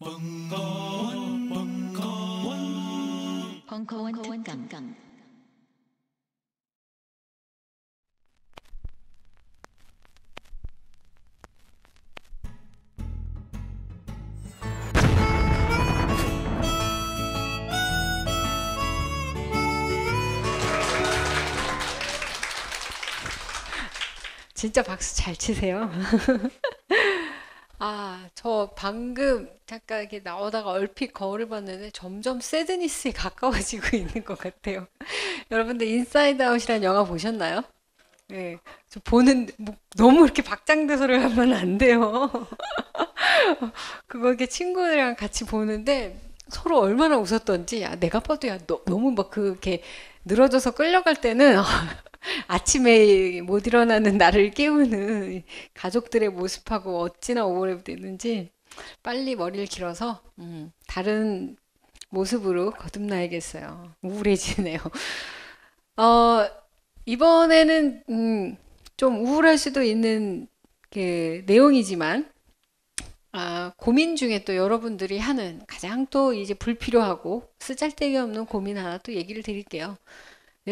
벙커원, 벙커원, 벙커원 특강. 진짜 박수 잘 치세요. 아, 저 방금 잠깐 이렇게 나오다가 얼핏 거울을 봤는데 점점 새드니스에 가까워지고 있는 것 같아요. 여러분들 인사이드 아웃이라는 영화 보셨나요? 네, 저 보는 뭐, 너무 이렇게 박장대소를 하면 안 돼요. 그거 이렇게 친구들이랑 같이 보는데 서로 얼마나 웃었던지 야, 아, 내가 봐도 야 너, 너무 막 그렇게 늘어져서 끌려갈 때는 아, 아침에 못 일어나는 나를 깨우는 가족들의 모습하고 어찌나 오버랩되는지 빨리 머리를 길어서 음, 다른 모습으로 거듭나야겠어요. 우울해지네요. 어, 이번에는 음, 좀 우울할 수도 있는 그 내용이지만 아, 고민 중에 또 여러분들이 하는 가장 또 이제 불필요하고 쓰잘데기 없는 고민 하나 또 얘기를 드릴게요.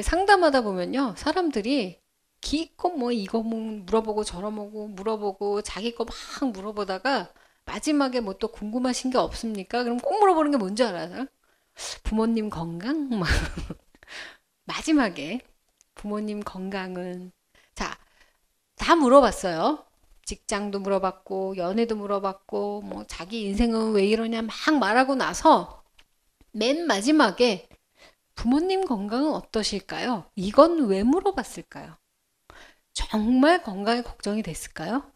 상담하다 보면요. 사람들이 기껏 뭐 이거 뭐 물어보고 저러보고 물어보고 자기 거 막 물어보다가 마지막에 뭐 또 궁금하신 게 없습니까? 그럼 꼭 물어보는 게 뭔지 알아요? 부모님 건강? 막 마지막에 부모님 건강은 자, 다 물어봤어요. 직장도 물어봤고 연애도 물어봤고 뭐 자기 인생은 왜 이러냐 막 말하고 나서 맨 마지막에 부모님 건강은 어떠실까요? 이건 왜 물어봤을까요? 정말 건강에 걱정이 됐을까요?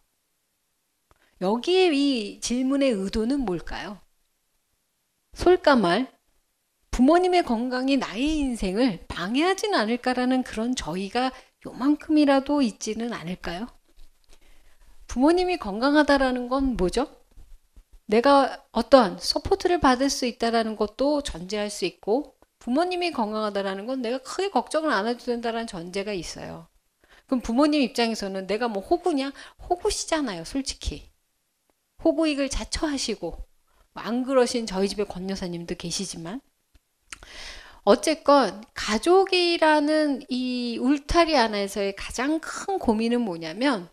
여기에 이 질문의 의도는 뭘까요? 솔까말 부모님의 건강이 나의 인생을 방해하진 않을까라는 그런 저희가 요만큼이라도 있지는 않을까요? 부모님이 건강하다라는 건 뭐죠? 내가 어떠한 서포트를 받을 수 있다라는 것도 전제할 수 있고 부모님이 건강하다라는 건 내가 크게 걱정을 안 해도 된다라는 전제가 있어요. 그럼 부모님 입장에서는 내가 뭐 호구냐? 호구시잖아요, 솔직히. 호구익을 자처하시고, 뭐 안 그러신 저희 집에 권 여사님도 계시지만. 어쨌건, 가족이라는 이 울타리 안에서의 가장 큰 고민은 뭐냐면,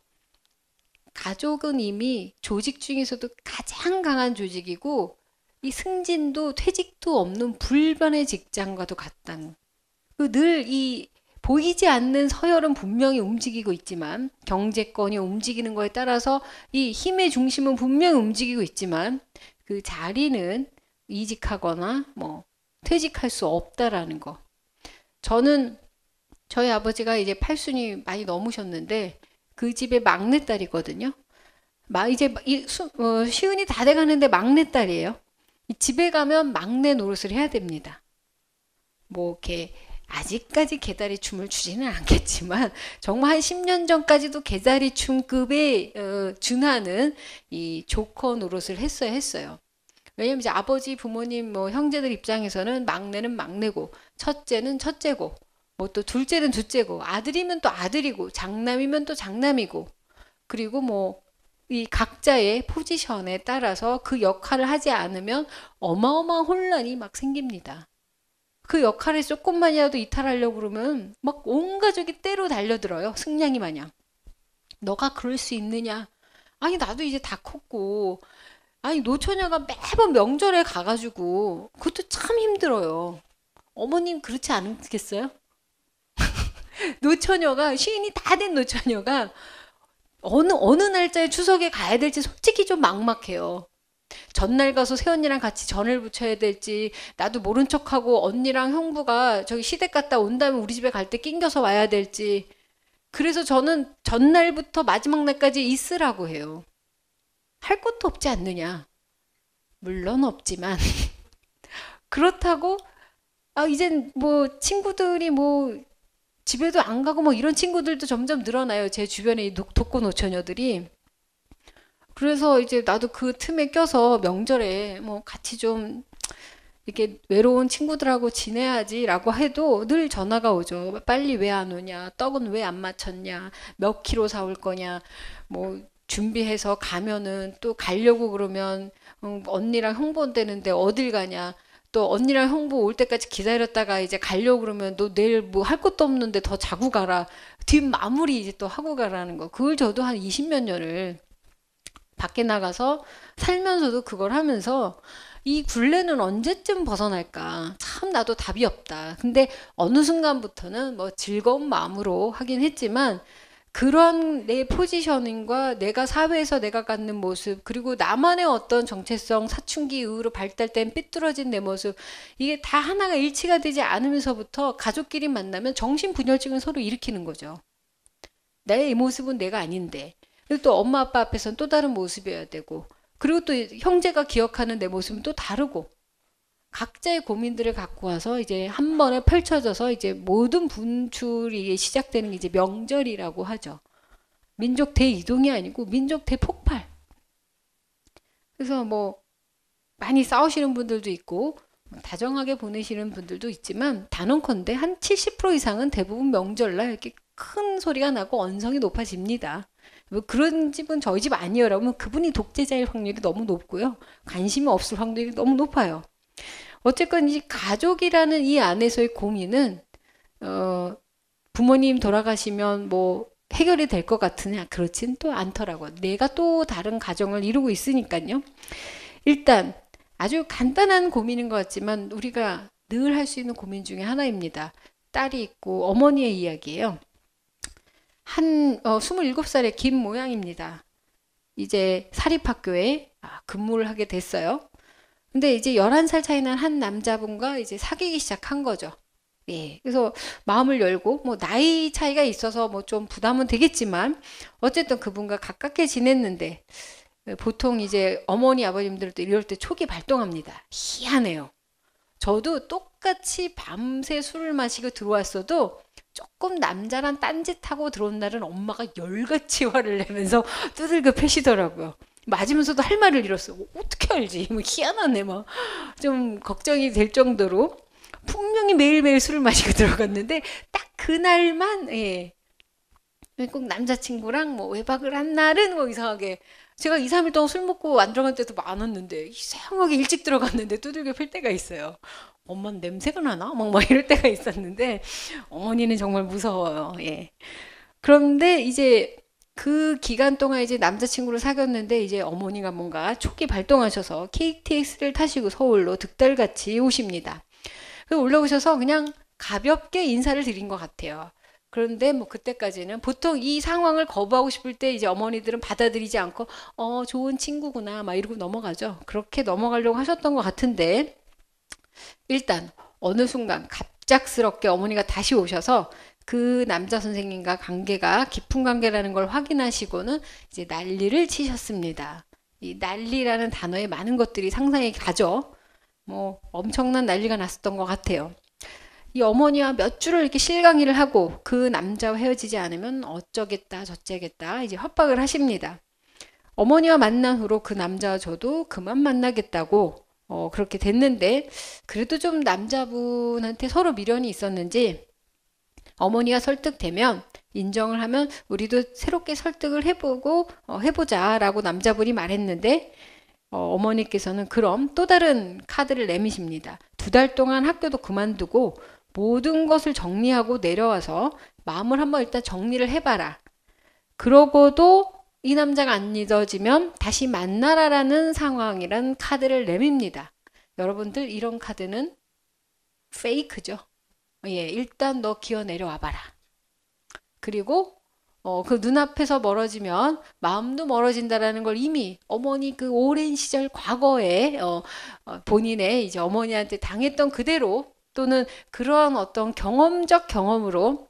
가족은 이미 조직 중에서도 가장 강한 조직이고, 이 승진도 퇴직도 없는 불변의 직장과도 같다는. 그늘이 보이지 않는 서열은 분명히 움직이고 있지만 경제권이 움직이는 거에 따라서 이 힘의 중심은 분명히 움직이고 있지만 그 자리는 이직하거나 뭐 퇴직할 수 없다라는 거. 저는 저희 아버지가 이제 팔순이 많이 넘으셨는데 그집에 막내딸이거든요. 막 이제 이 수, 어, 시운이 다 돼가는데 막내딸이에요. 집에 가면 막내 노릇을 해야 됩니다. 뭐 이렇게 아직까지 개다리 춤을 추지는 않겠지만 정말 한 10년 전까지도 개다리 춤급에 어, 준하는 이 조커 노릇을 했어야 했어요. 왜냐면 이제 아버지 부모님 뭐 형제들 입장에서는 막내는 막내고 첫째는 첫째고 뭐 또 둘째는 둘째고 아들이면 또 아들이고 장남이면 또 장남이고 그리고 뭐이 각자의 포지션에 따라서 그 역할을 하지 않으면 어마어마한 혼란이 막 생깁니다. 그 역할에 조금만이라도 이탈하려고 그러면 막 온 가족이 때로 달려들어요. 승냥이 마냥. 너가 그럴 수 있느냐? 아니 나도 이제 다 컸고 아니 노처녀가 매번 명절에 가가지고 그것도 참 힘들어요. 어머님 그렇지 않겠어요? 노처녀가 시인이 다 된 노처녀가 어느 어느 날짜에 추석에 가야 될지 솔직히 좀 막막해요. 전날 가서 새언니랑 같이 전을 부쳐야 될지 나도 모른 척하고 언니랑 형부가 저기 시댁 갔다 온다면 우리 집에 갈 때 낑겨서 와야 될지 그래서 저는 전날부터 마지막 날까지 있으라고 해요. 할 것도 없지 않느냐. 물론 없지만 그렇다고 아 이젠 뭐 친구들이 뭐 집에도 안 가고 뭐 이런 친구들도 점점 늘어나요. 제 주변에 독고 노처녀들이. 그래서 이제 나도 그 틈에 껴서 명절에 뭐 같이 좀 이렇게 외로운 친구들하고 지내야지라고 해도 늘 전화가 오죠. 빨리 왜 안 오냐? 떡은 왜 안 맞췄냐? 몇 키로 사올 거냐? 뭐 준비해서 가면은 또 가려고 그러면 음, 언니랑 흥본되는데 어딜 가냐? 또 언니랑 형부 올 때까지 기다렸다가 이제 가려고 그러면 너 내일 뭐 할 것도 없는데 더 자고 가라. 뒷 마무리 이제 또 하고 가라는 거. 그걸 저도 한 20몇 년을 밖에 나가서 살면서도 그걸 하면서 이 굴레는 언제쯤 벗어날까? 참 나도 답이 없다. 근데 어느 순간부터는 뭐 즐거운 마음으로 하긴 했지만 그런 내 포지셔닝과 내가 사회에서 내가 갖는 모습 그리고 나만의 어떤 정체성 사춘기 이후로 발달된 삐뚤어진 내 모습 이게 다 하나가 일치가 되지 않으면서부터 가족끼리 만나면 정신분열증을 서로 일으키는 거죠. 나의 이 모습은 내가 아닌데 그리고 또 엄마 아빠 앞에서는 또 다른 모습이어야 되고 그리고 또 형제가 기억하는 내 모습은 또 다르고 각자의 고민들을 갖고 와서 이제 한 번에 펼쳐져서 이제 모든 분출이 시작되는 게 이제 명절이라고 하죠. 민족 대이동이 아니고 민족 대폭발. 그래서 뭐 많이 싸우시는 분들도 있고 뭐 다정하게 보내시는 분들도 있지만 단언컨대 한 70% 이상은 대부분 명절날 이렇게 큰 소리가 나고 언성이 높아집니다. 뭐 그런 집은 저희 집 아니에요라고 하면 그분이 독재자일 확률이 너무 높고요. 관심이 없을 확률이 너무 높아요. 어쨌건 이 가족이라는 이 안에서의 고민은 어, 부모님 돌아가시면 뭐 해결이 될 것 같으냐 그렇진 또 않더라고. 내가 또 다른 가정을 이루고 있으니까요. 일단 아주 간단한 고민인 것 같지만 우리가 늘 할 수 있는 고민 중에 하나입니다. 딸이 있고 어머니의 이야기예요. 한 어, 27살의 김 모양입니다. 이제 사립학교에 아, 근무를 하게 됐어요. 근데 이제 11살 차이는 한 남자분과 이제 사귀기 시작한 거죠. 예. 그래서 마음을 열고 뭐 나이 차이가 있어서 뭐 좀 부담은 되겠지만 어쨌든 그분과 가깝게 지냈는데 보통 이제 어머니 아버님들도 이럴 때 초기 발동합니다. 희한해요. 저도 똑같이 밤새 술을 마시고 들어왔어도 조금 남자랑 딴짓하고 들어온 날은 엄마가 열같이 화를 내면서 두들겨 패시더라고요. 맞으면서도 할 말을 잃었어. 뭐 어떻게 알지? 뭐 희한하네, 막. 좀 걱정이 될 정도로 분명히 매일매일 술을 마시고 들어갔는데 딱 그날만, 예. 꼭 남자친구랑 뭐 외박을 한 날은 뭐 이상하게 제가 2, 3일 동안 술 먹고 안 들어간 때도 많았는데 이상하게 일찍 들어갔는데 두들겨 팰 때가 있어요. 엄마 냄새가 나나? 막, 막 이럴 때가 있었는데 어머니는 정말 무서워요. 예. 그런데 이제 그 기간 동안 이제 남자친구를 사귀었는데 이제 어머니가 뭔가 초기 발동하셔서 KTX를 타시고 서울로 득달같이 오십니다. 그 올라오셔서 그냥 가볍게 인사를 드린 것 같아요. 그런데 뭐 그때까지는 보통 이 상황을 거부하고 싶을 때 이제 어머니들은 받아들이지 않고 어 좋은 친구구나 막 이러고 넘어가죠. 그렇게 넘어가려고 하셨던 것 같은데 일단 어느 순간 갑작스럽게 어머니가 다시 오셔서 그 남자 선생님과 관계가 깊은 관계라는 걸 확인하시고는 이제 난리를 치셨습니다. 이 난리라는 단어에 많은 것들이 상상이 가죠. 뭐 엄청난 난리가 났었던 것 같아요. 이 어머니와 몇 주를 이렇게 실강의를 하고 그 남자와 헤어지지 않으면 어쩌겠다 저쩌겠다 이제 협박을 하십니다. 어머니와 만난 후로 그 남자와 저도 그만 만나겠다고 어, 그렇게 됐는데 그래도 좀 남자분한테 서로 미련이 있었는지 어머니가 설득되면 인정을 하면 우리도 새롭게 설득을 해보고 어, 해보자라고 남자분이 말했는데 어, 머니께서는 그럼 또 다른 카드를 내미십니다. 두 달 동안 학교도 그만두고 모든 것을 정리하고 내려와서 마음을 한번 일단 정리를 해봐라. 그러고도 이 남자가 안 믿어지면 다시 만나라라는 상황이란 카드를 내밉니다. 여러분들 이런 카드는 페이크죠. 예, 일단 너 기어 내려와 봐라. 그리고 어, 그 눈앞에서 멀어지면 마음도 멀어진다라는 걸 이미 어머니 그 오랜 시절 과거에 어, 어, 본인의 이제 어머니한테 당했던 그대로 또는 그러한 어떤 경험적 경험으로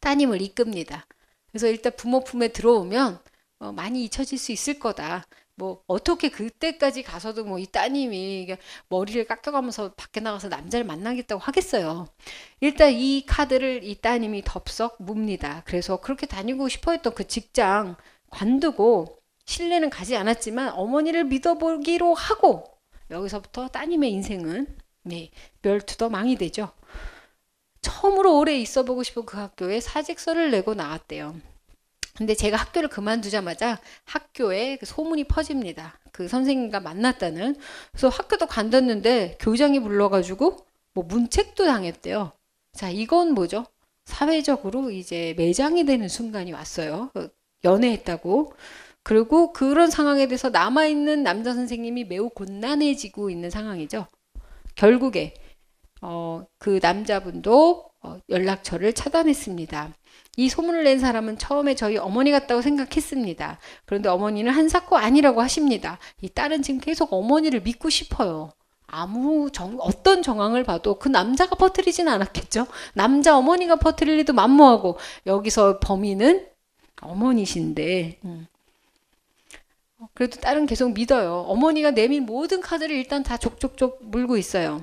따님을 이끕니다. 그래서 일단 부모 품에 들어오면 어, 많이 잊혀질 수 있을 거다. 뭐 어떻게 그때까지 가서도 뭐 이 따님이 머리를 깎여가면서 밖에 나가서 남자를 만나겠다고 하겠어요. 일단 이 카드를 이 따님이 덥석 뭡니다. 그래서 그렇게 다니고 싶어 했던 그 직장 관두고 실내는 가지 않았지만 어머니를 믿어보기로 하고 여기서부터 따님의 인생은 네, 멸투도 망이 되죠. 처음으로 오래 있어보고 싶은 그 학교에 사직서를 내고 나왔대요. 근데 제가 학교를 그만두자마자 학교에 그 소문이 퍼집니다. 그 선생님과 만났다는. 그래서 학교도 간뒀는데 교장이 불러가지고 뭐 문책도 당했대요. 자, 이건 뭐죠? 사회적으로 이제 매장이 되는 순간이 왔어요. 어, 연애했다고. 그리고 그런 상황에 대해서 남아있는 남자 선생님이 매우 곤란해지고 있는 상황이죠. 결국에, 어, 그 남자분도 어, 연락처를 차단했습니다. 이 소문을 낸 사람은 처음에 저희 어머니 같다고 생각했습니다. 그런데 어머니는 한사코 아니라고 하십니다. 이 딸은 지금 계속 어머니를 믿고 싶어요. 아무 정, 어떤 정황을 봐도 그 남자가 퍼뜨리진 않았겠죠. 남자 어머니가 퍼뜨릴 리도 만무하고 여기서 범인은 어머니신데 음. 그래도 딸은 계속 믿어요. 어머니가 내민 모든 카드를 일단 다 족족족 물고 있어요.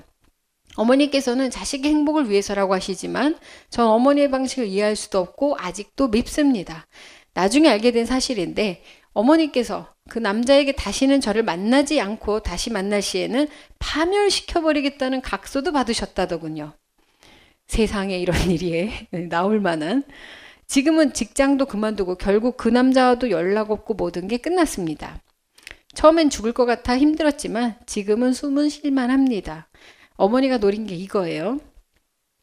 어머니께서는 자식의 행복을 위해서라고 하시지만 전 어머니의 방식을 이해할 수도 없고 아직도 밉습니다. 나중에 알게 된 사실인데 어머니께서 그 남자에게 다시는 저를 만나지 않고 다시 만날 시에는 파멸시켜버리겠다는 각서도 받으셨다더군요. 세상에 이런 일이 나올 만한. 지금은 직장도 그만두고 결국 그 남자와도 연락 없고 모든 게 끝났습니다. 처음엔 죽을 것 같아 힘들었지만 지금은 숨은 쉴만합니다. 어머니가 노린 게 이거예요.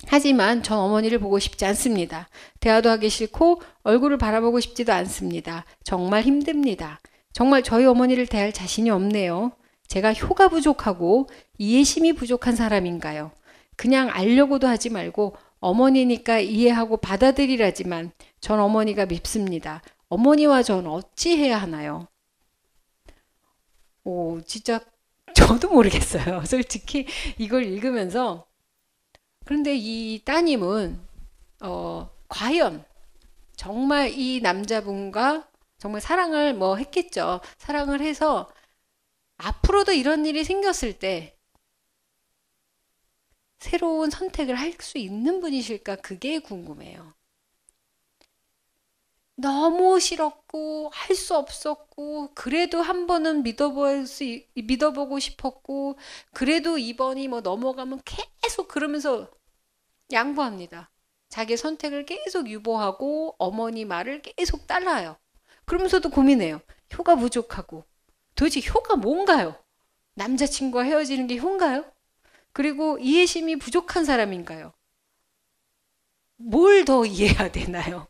하지만 전 어머니를 보고 싶지 않습니다. 대화도 하기 싫고 얼굴을 바라보고 싶지도 않습니다. 정말 힘듭니다. 정말 저희 어머니를 대할 자신이 없네요. 제가 효가 부족하고 이해심이 부족한 사람인가요? 그냥 알려고도 하지 말고 어머니니까 이해하고 받아들이라지만 전 어머니가 밉습니다. 어머니와 전 어찌해야 하나요? 오, 진짜 저도 모르겠어요. 솔직히 이걸 읽으면서 그런데 이 따님은 어, 과연 정말 이 남자분과 정말 사랑을 뭐 했겠죠. 사랑을 해서 앞으로도 이런 일이 생겼을 때 새로운 선택을 할 수 있는 분이실까 그게 궁금해요. 너무 싫었고 할 수 없었고 그래도 한 번은 믿어볼 수 믿어보고 싶었고 그래도 이번이 뭐 넘어가면 계속 그러면서 양보합니다. 자기 선택을 계속 유보하고 어머니 말을 계속 따라요. 그러면서도 고민해요. 효가 부족하고 도대체 효가 뭔가요? 남자친구와 헤어지는 게 효인가요? 그리고 이해심이 부족한 사람인가요? 뭘 더 이해해야 되나요?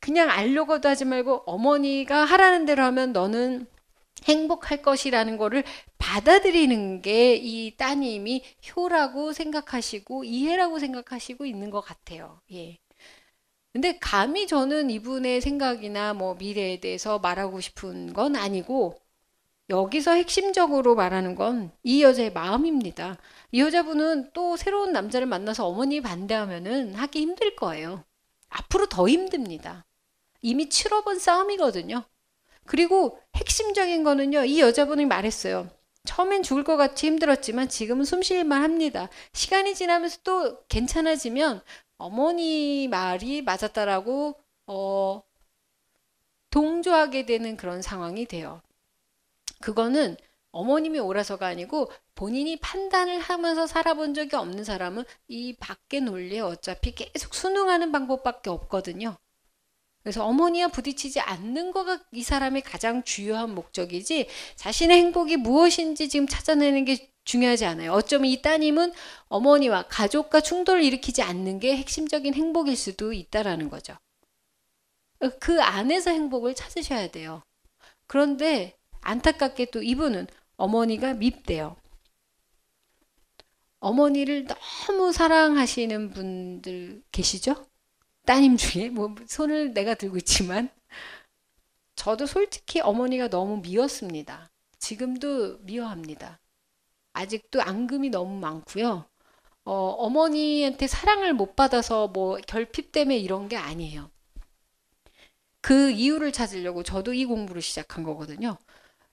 그냥 알려고도 하지 말고 어머니가 하라는 대로 하면 너는 행복할 것이라는 거를 받아들이는 게 이 따님이 효라고 생각하시고 이해라고 생각하시고 있는 것 같아요. 예. 근데 감히 저는 이분의 생각이나 뭐 미래에 대해서 말하고 싶은 건 아니고 여기서 핵심적으로 말하는 건 이 여자의 마음입니다. 이 여자분은 또 새로운 남자를 만나서 어머니 반대하면은 하기 힘들 거예요. 앞으로 더 힘듭니다. 이미 치러본 싸움이거든요. 그리고 핵심적인 거는요. 이 여자분이 말했어요. 처음엔 죽을 것 같이 힘들었지만 지금은 숨쉴만 합니다. 시간이 지나면서 또 괜찮아지면 어머니 말이 맞았다라고 어, 동조하게 되는 그런 상황이 돼요. 그거는 어머님이 오라서가 아니고 본인이 판단을 하면서 살아본 적이 없는 사람은 이밖에 논리에 어차피 계속 순응하는 방법밖에 없거든요. 그래서 어머니와 부딪히지 않는 거가 이 사람의 가장 주요한 목적이지 자신의 행복이 무엇인지 지금 찾아내는 게 중요하지 않아요. 어쩌면 이 따님은 어머니와 가족과 충돌을 일으키지 않는 게 핵심적인 행복일 수도 있다라는 거죠. 그 안에서 행복을 찾으셔야 돼요. 그런데 안타깝게 또 이분은 어머니가 밉대요. 어머니를 너무 사랑하시는 분들 계시죠? 따님 중에 뭐 손을 내가 들고 있지만 저도 솔직히 어머니가 너무 미웠습니다. 지금도 미워합니다. 아직도 앙금이 너무 많고요. 어, 어머니한테 사랑을 못 받아서 뭐 결핍 때문에 이런 게 아니에요. 그 이유를 찾으려고 저도 이 공부를 시작한 거거든요.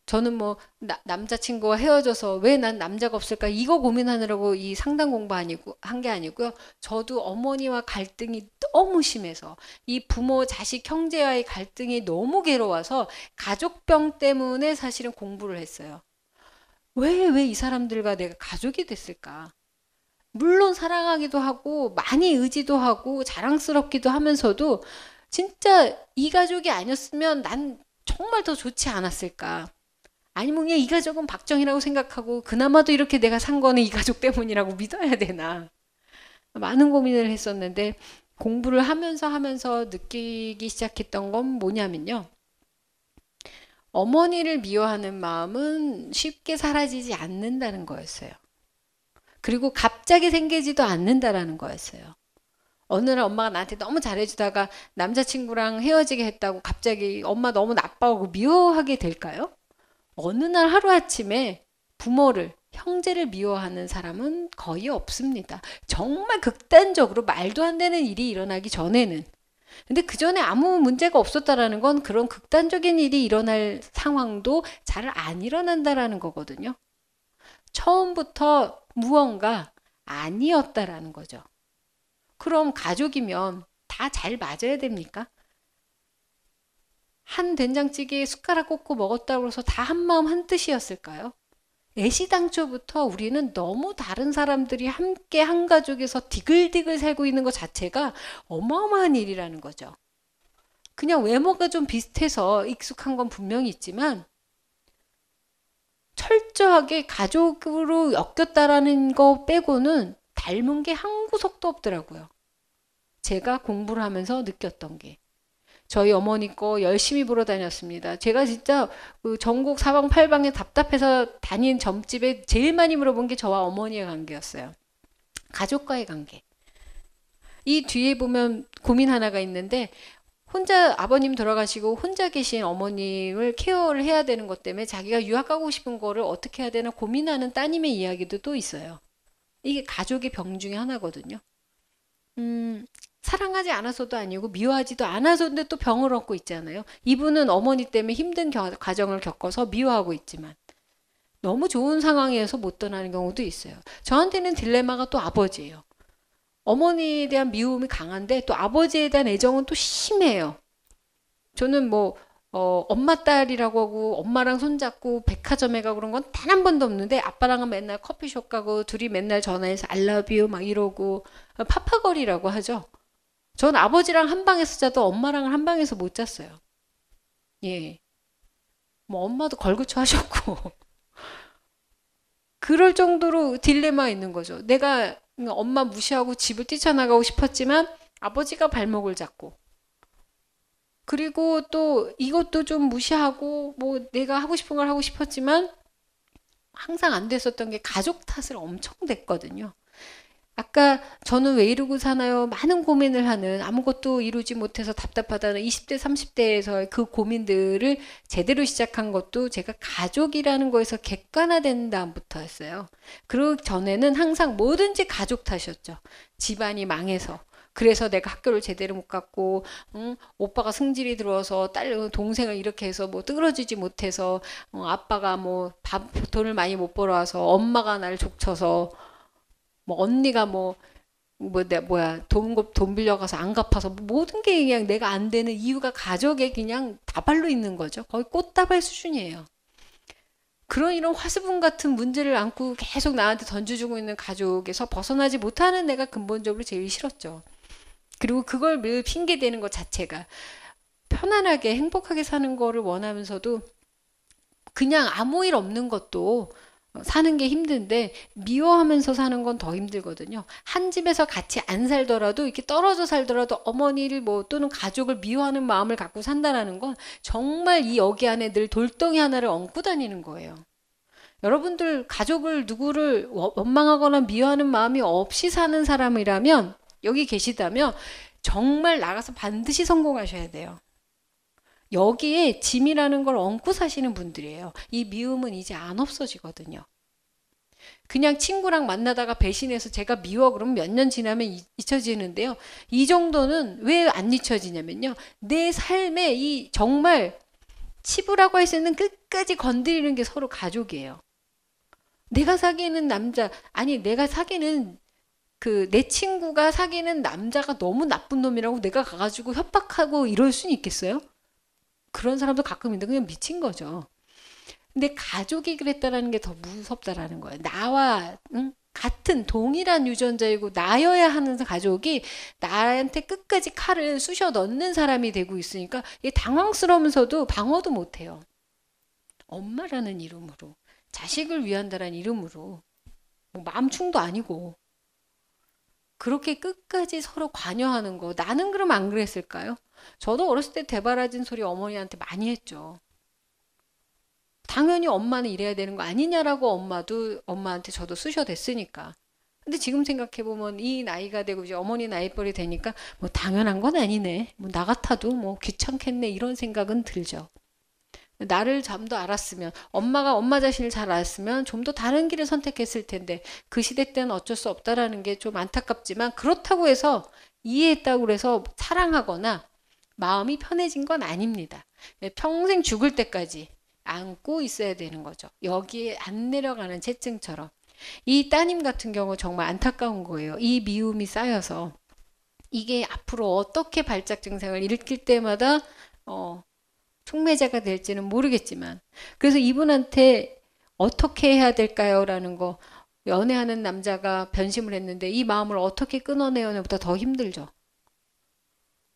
저는 뭐 나, 남자친구와 헤어져서 왜 난 남자가 없을까 이거 고민하느라고 이 상담 공부 아니고 한 게 아니고요. 저도 어머니와 갈등이 너무 심해서 이 부모 자식 형제와의 갈등이 너무 괴로워서 가족병 때문에 사실은 공부를 했어요. 왜 왜 이 사람들과 내가 가족이 됐을까? 물론 사랑하기도 하고 많이 의지도 하고 자랑스럽기도 하면서도 진짜 이 가족이 아니었으면 난 정말 더 좋지 않았을까? 아니면 뭐 그냥 이 가족은 박정희라고 생각하고 그나마도 이렇게 내가 산 거는 이 가족 때문이라고 믿어야 되나. 많은 고민을 했었는데 공부를 하면서 하면서 느끼기 시작했던 건 뭐냐면요. 어머니를 미워하는 마음은 쉽게 사라지지 않는다는 거였어요. 그리고 갑자기 생기지도 않는다라는 거였어요. 어느 날 엄마가 나한테 너무 잘해주다가 남자친구랑 헤어지게 했다고 갑자기 엄마 너무 나빠하고 미워하게 될까요? 어느 날 하루아침에 부모를 형제를 미워하는 사람은 거의 없습니다. 정말 극단적으로 말도 안 되는 일이 일어나기 전에는. 근데 그 전에 아무 문제가 없었다라는 건 그런 극단적인 일이 일어날 상황도 잘 안 일어난다라는 거거든요. 처음부터 무언가 아니었다라는 거죠. 그럼 가족이면 다 잘 맞아야 됩니까? 한 된장찌개에 숟가락 꽂고 먹었다고 해서 다 한마음 한뜻이었을까요? 애시당초부터 우리는 너무 다른 사람들이 함께 한 가족에서 디글디글 살고 있는 것 자체가 어마어마한 일이라는 거죠. 그냥 외모가 좀 비슷해서 익숙한 건 분명히 있지만 철저하게 가족으로 엮였다라는 거 빼고는 닮은 게 한 구석도 없더라고요. 제가 공부를 하면서 느꼈던 게. 저희 어머니 거 열심히 보러 다녔습니다. 제가 진짜 그 전국 사방팔방에 답답해서 다닌 점집에 제일 많이 물어본 게 저와 어머니의 관계였어요. 가족과의 관계. 이 뒤에 보면 고민 하나가 있는데 혼자 아버님 돌아가시고 혼자 계신 어머님을 케어를 해야 되는 것 때문에 자기가 유학 가고 싶은 거를 어떻게 해야 되나 고민하는 따님의 이야기도 또 있어요. 이게 가족의 병 중에 하나거든요. 음, 사랑하지 않아서도 아니고 미워하지도 않아서인데 또 병을 얻고 있잖아요. 이분은 어머니 때문에 힘든 겨, 과정을 겪어서 미워하고 있지만 너무 좋은 상황에서 못 떠나는 경우도 있어요. 저한테는 딜레마가 또 아버지예요. 어머니에 대한 미움이 강한데 또 아버지에 대한 애정은 또 심해요. 저는 뭐 어, 엄마 딸이라고 하고 엄마랑 손잡고 백화점에 가고 그런 건 단 한 번도 없는데 아빠랑은 맨날 커피숍 가고 둘이 맨날 전화해서 알 l o v 막 이러고 파파거리라고 하죠. 전 아버지랑 한 방에서 자도 엄마랑 한 방에서 못 잤어요. 예. 뭐 엄마도 걸그쳐 하셨고. 그럴 정도로 딜레마 있는 거죠. 내가 엄마 무시하고 집을 뛰쳐나가고 싶었지만 아버지가 발목을 잡고 그리고 또 이것도 좀 무시하고 뭐 내가 하고 싶은 걸 하고 싶었지만 항상 안 됐었던 게 가족 탓을 엄청 댔거든요. 아까 저는 왜 이러고 사나요? 많은 고민을 하는 아무것도 이루지 못해서 답답하다는 20대, 30대에서 의그 고민들을 제대로 시작한 것도 제가 가족이라는 거에서 객관화된 다음부터였어요. 그러기 전에는 항상 뭐든지 가족 탓이었죠. 집안이 망해서. 그래서 내가 학교를 제대로 못 갔고, 응, 오빠가 승질이 들어서 딸, 동생을 이렇게 해서 뭐뜨러지지 못해서, 어, 아빠가 뭐 밥, 돈을 많이 못 벌어와서 엄마가 날 족쳐서 뭐 언니가 뭐, 뭐, 내, 뭐야, 돈, 돈 빌려가서 안 갚아서 뭐 모든 게 그냥 내가 안 되는 이유가 가족에 그냥 다발로 있는 거죠. 거의 꽃다발 수준이에요. 그런 이런 화수분 같은 문제를 안고 계속 나한테 던져주고 있는 가족에서 벗어나지 못하는 내가 근본적으로 제일 싫었죠. 그리고 그걸 늘 핑계대는 것 자체가 편안하게 행복하게 사는 거를 원하면서도 그냥 아무 일 없는 것도 어, 사는 게 힘든데 미워하면서 사는 건 더 힘들거든요. 한 집에서 같이 안 살더라도 이렇게 떨어져 살더라도 어머니를 뭐 또는 가족을 미워하는 마음을 갖고 산다라는 건 정말 이 여기 안에 늘 돌덩이 하나를 얹고 다니는 거예요. 여러분들 가족을 누구를 원망하거나 미워하는 마음이 없이 사는 사람이라면 여기 계시다면 정말 나가서 반드시 성공하셔야 돼요. 여기에 짐이라는 걸 얹고 사시는 분들이에요. 이 미움은 이제 안 없어지거든요. 그냥 친구랑 만나다가 배신해서 제가 미워 그러면 몇 년 지나면 잊혀지는데요. 이 정도는 왜 안 잊혀지냐면요. 내 삶에 이 정말 치부라고 할 수 있는 끝까지 건드리는 게 서로 가족이에요. 내가 사귀는 남자, 아니 내가 사귀는 그 내 친구가 사귀는 남자가 너무 나쁜 놈이라고 내가 가가지고 협박하고 이럴 순 있겠어요? 그런 사람도 가끔 있는데 그냥 미친 거죠. 근데 가족이 그랬다라는 게 더 무섭다라는 거예요. 나와 응? 같은 동일한 유전자이고 나여야 하는 가족이 나한테 끝까지 칼을 쑤셔 넣는 사람이 되고 있으니까 이게 당황스러우면서도 방어도 못 해요. 엄마라는 이름으로 자식을 위한다라는 이름으로 뭐 맘충도 아니고 그렇게 끝까지 서로 관여하는 거 나는 그럼 안 그랬을까요? 저도 어렸을 때 대바라진 소리 어머니한테 많이 했죠. 당연히 엄마는 이래야 되는 거 아니냐라고 엄마도 엄마한테 저도 쑤셔댔으니까. 근데 지금 생각해 보면 이 나이가 되고 이제 어머니 나이벌이 되니까 뭐 당연한 건 아니네. 뭐 나 같아도 뭐 귀찮겠네 이런 생각은 들죠. 나를 잠도 알았으면 엄마가 엄마 자신을 잘 알았으면 좀 더 다른 길을 선택했을 텐데 그 시대 때는 어쩔 수 없다라는 게 좀 안타깝지만 그렇다고 해서 이해했다고 해서 사랑하거나 마음이 편해진 건 아닙니다. 평생 죽을 때까지 안고 있어야 되는 거죠. 여기에 안 내려가는 채증처럼. 이 따님 같은 경우 정말 안타까운 거예요. 이 미움이 쌓여서 이게 앞으로 어떻게 발작 증상을 일으킬 때마다 어, 촉매자가 될지는 모르겠지만 그래서 이분한테 어떻게 해야 될까요? 라는 거 연애하는 남자가 변심을 했는데 이 마음을 어떻게 끊어내요는보다 더 힘들죠.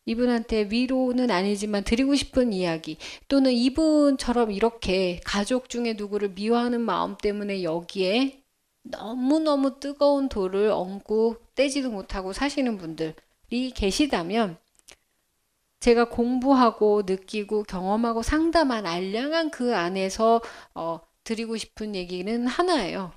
이분한테 위로는 아니지만 드리고 싶은 이야기 또는 이분처럼 이렇게 가족 중에 누구를 미워하는 마음 때문에 여기에 너무너무 뜨거운 돌을 얹고 떼지도 못하고 사시는 분들이 계시다면 제가 공부하고 느끼고 경험하고 상담한 알량한 그 안에서 어, 드리고 싶은 얘기는 하나예요.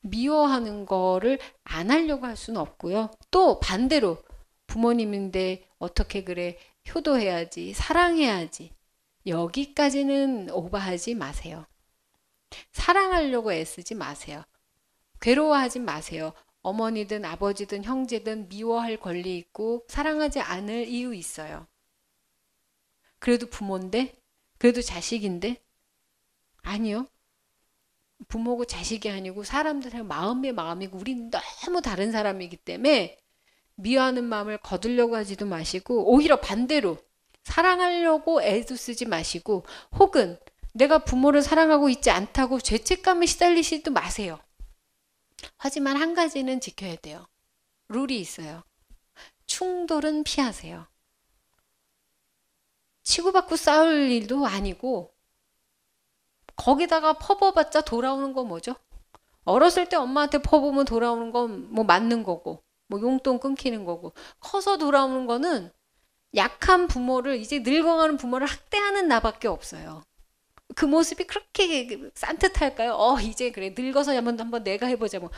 미워하는 거를 안 하려고 할 수는 없고요. 또 반대로 부모님인데 어떻게 그래 효도해야지 사랑해야지 여기까지는 오버하지 마세요. 사랑하려고 애쓰지 마세요. 괴로워하지 마세요. 어머니든 아버지든 형제든 미워할 권리 있고 사랑하지 않을 이유 있어요. 그래도 부모인데? 그래도 자식인데? 아니요. 부모고 자식이 아니고 사람들 마음의 마음이고 우리는 너무 다른 사람이기 때문에 미워하는 마음을 거두려고 하지도 마시고 오히려 반대로 사랑하려고 애도 쓰지 마시고 혹은 내가 부모를 사랑하고 있지 않다고 죄책감에 시달리지도 마세요. 하지만 한 가지는 지켜야 돼요. 룰이 있어요. 충돌은 피하세요. 치고받고 싸울 일도 아니고 거기다가 퍼버봤자 돌아오는 거 뭐죠? 어렸을 때 엄마한테 퍼보면 돌아오는 건 뭐 맞는 거고 뭐 용돈 끊기는 거고 커서 돌아오는 거는 약한 부모를 이제 늙어가는 부모를 학대하는 나밖에 없어요. 그 모습이 그렇게 산뜻할까요? 어 이제 그래 늙어서 한번 한번 내가 해보자 뭐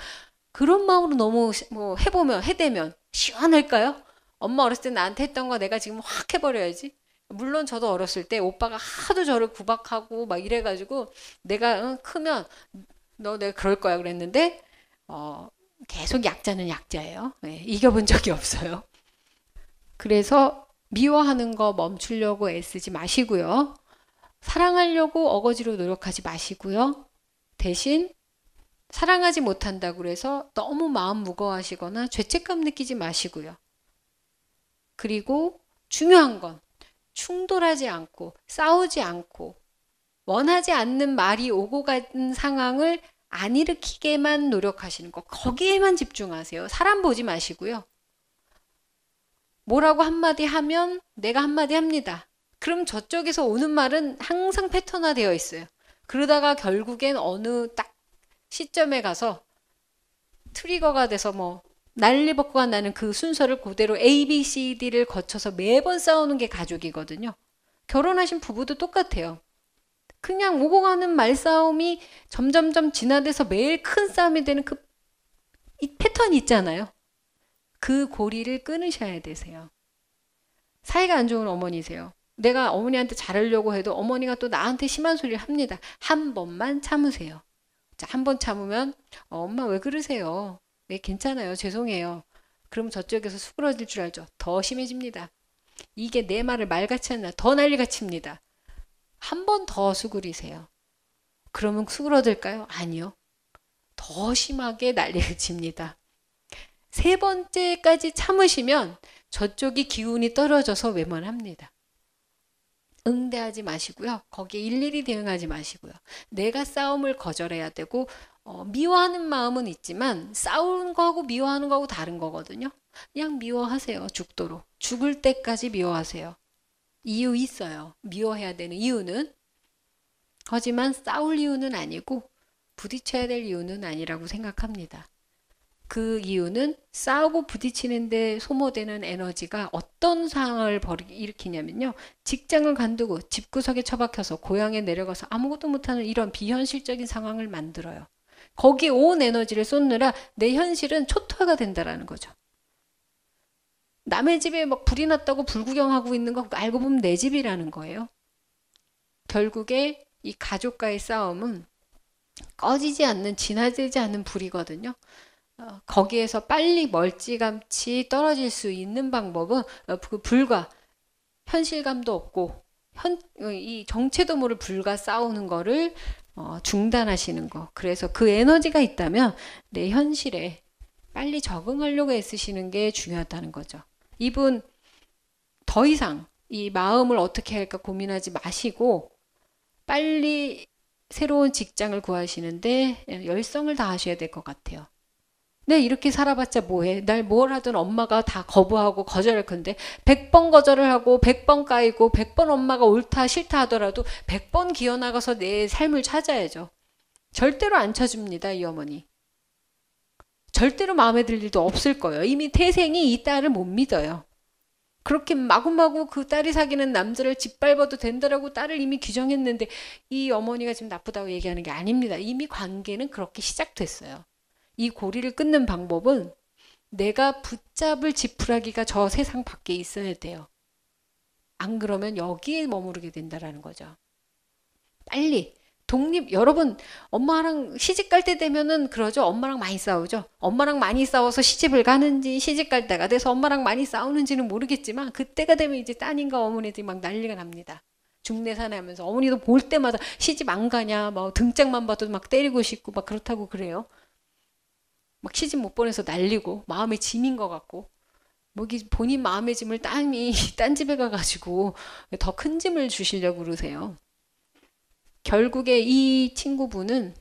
그런 마음으로 너무 뭐 해보면 해대면 시원할까요? 엄마 어렸을 때 나한테 했던 거 내가 지금 확 해버려야지. 물론 저도 어렸을 때 오빠가 하도 저를 구박하고 막 이래가지고 내가 응, 크면 너 내가 그럴 거야 그랬는데 어 계속 약자는 약자예요. 네, 이겨본 적이 없어요. 그래서 미워하는 거 멈추려고 애쓰지 마시고요. 사랑하려고 어거지로 노력하지 마시고요. 대신 사랑하지 못한다고 그서 너무 마음 무거워하시거나 죄책감 느끼지 마시고요. 그리고 중요한 건 충돌하지 않고 싸우지 않고 원하지 않는 말이 오고 간 상황을 안 일으키게만 노력하시는 거 거기에만 집중하세요. 사람 보지 마시고요. 뭐라고 한마디 하면 내가 한마디 합니다. 그럼 저쪽에서 오는 말은 항상 패턴화 되어 있어요. 그러다가 결국엔 어느 딱 시점에 가서 트리거가 돼서 뭐 난리벗고가 나는 그 순서를 그대로 A, B, C, D를 거쳐서 매번 싸우는 게 가족이거든요. 결혼하신 부부도 똑같아요. 그냥 오고 가는 말싸움이 점점점 진화돼서 매일 큰 싸움이 되는 그 패턴이 있잖아요. 그 고리를 끊으셔야 되세요. 사이가 안 좋은 어머니세요. 내가 어머니한테 잘하려고 해도 어머니가 또 나한테 심한 소리를 합니다. 한 번만 참으세요. 한 번 참으면 어, 엄마 왜 그러세요? 네, 괜찮아요. 죄송해요. 그럼 저쪽에서 수그러질 줄 알죠. 더 심해집니다. 이게 내 말을 말같이 하나 더 난리가 칩니다. 한번더 수그리세요. 그러면 수그러들까요? 아니요. 더 심하게 난리를 칩니다. 세 번째까지 참으시면 저쪽이 기운이 떨어져서 외면합니다. 응대하지 마시고요. 거기에 일일이 대응하지 마시고요. 내가 싸움을 거절해야 되고 어, 미워하는 마음은 있지만 싸우는 거하고 미워하는 거하고 다른 거거든요. 그냥 미워하세요. 죽도록. 죽을 때까지 미워하세요. 이유 있어요. 미워해야 되는 이유는. 하지만 싸울 이유는 아니고 부딪혀야 될 이유는 아니라고 생각합니다. 그 이유는 싸우고 부딪히는데 소모되는 에너지가 어떤 상황을 일으키냐면요. 직장을 간두고 집구석에 처박혀서 고향에 내려가서 아무것도 못하는 이런 비현실적인 상황을 만들어요. 거기에 온 에너지를 쏟느라 내 현실은 초토화가 된다라는 거죠. 남의 집에 막 불이 났다고 불구경하고 있는 거 알고 보면 내 집이라는 거예요. 결국에 이 가족과의 싸움은 꺼지지 않는 진화되지 않는 불이거든요. 어, 거기에서 빨리 멀찌감치 떨어질 수 있는 방법은 어, 그 불과 현실감도 없고 현, 어, 이 정체도 모를 불과 싸우는 거를 어, 중단하시는 거. 그래서 그 에너지가 있다면 내 현실에 빨리 적응하려고 애쓰시는 게 중요하다는 거죠. 이분 더 이상 이 마음을 어떻게 할까 고민하지 마시고 빨리 새로운 직장을 구하시는데 열성을 다하셔야 될 것 같아요. 네, 이렇게 살아봤자 뭐해. 날 뭘 하든 엄마가 다 거부하고 거절할 건데, 100번 거절을 하고, 100번 까이고, 100번 엄마가 옳다, 싫다 하더라도, 100번 기어나가서 내 삶을 찾아야죠. 절대로 안찾줍니다이 어머니. 절대로 마음에 들 일도 없을 거예요. 이미 태생이 이 딸을 못 믿어요. 그렇게 마구마구 그 딸이 사귀는 남자를 짓밟아도 된다라고 딸을 이미 규정했는데 이 어머니가 지금 나쁘다고 얘기하는 게 아닙니다. 이미 관계는 그렇게 시작됐어요. 이 고리를 끊는 방법은 내가 붙잡을 지푸라기가 저 세상 밖에 있어야 돼요. 안 그러면 여기에 머무르게 된다라는 거죠. 빨리 독립 여러분 엄마랑 시집 갈 때 되면은 그러죠 엄마랑 많이 싸우죠 엄마랑 많이 싸워서 시집을 가는지 시집 갈 때가 돼서 엄마랑 많이 싸우는지는 모르겠지만 그때가 되면 이제 따님과 어머니들이 막 난리가 납니다 중내산에 하면서 어머니도 볼 때마다 시집 안 가냐 막 등짝만 봐도 막 때리고 싶고 막 그렇다고 그래요 막 시집 못 보내서 날리고 마음의 짐인 것 같고 뭐기 본인 마음의 짐을 땀이 딴 집에 가가지고 더 큰 짐을 주시려고 그러세요. 결국에 이 친구분은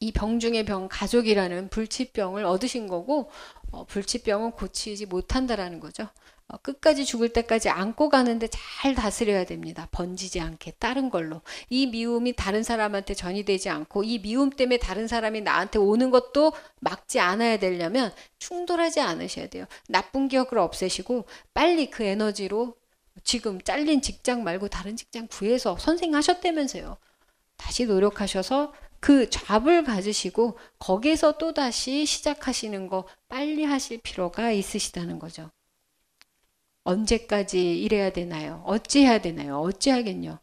이 병중의 병 가족이라는 불치병을 얻으신 거고 어, 불치병은 고치지 못한다라는 거죠. 어, 끝까지 죽을 때까지 안고 가는데 잘 다스려야 됩니다. 번지지 않게 다른 걸로 이 미움이 다른 사람한테 전이 되지 않고 이 미움 때문에 다른 사람이 나한테 오는 것도 막지 않아야 되려면 충돌하지 않으셔야 돼요. 나쁜 기억을 없애시고 빨리 그 에너지로 지금 잘린 직장 말고 다른 직장 구해서 선생 하셨다면서요. 다시 노력하셔서 그 잡을 가지시고 거기서 또 다시 시작하시는 거 빨리 하실 필요가 있으시다는 거죠. 언제까지 이래야 되나요? 어찌해야 되나요? 어찌하겠냐?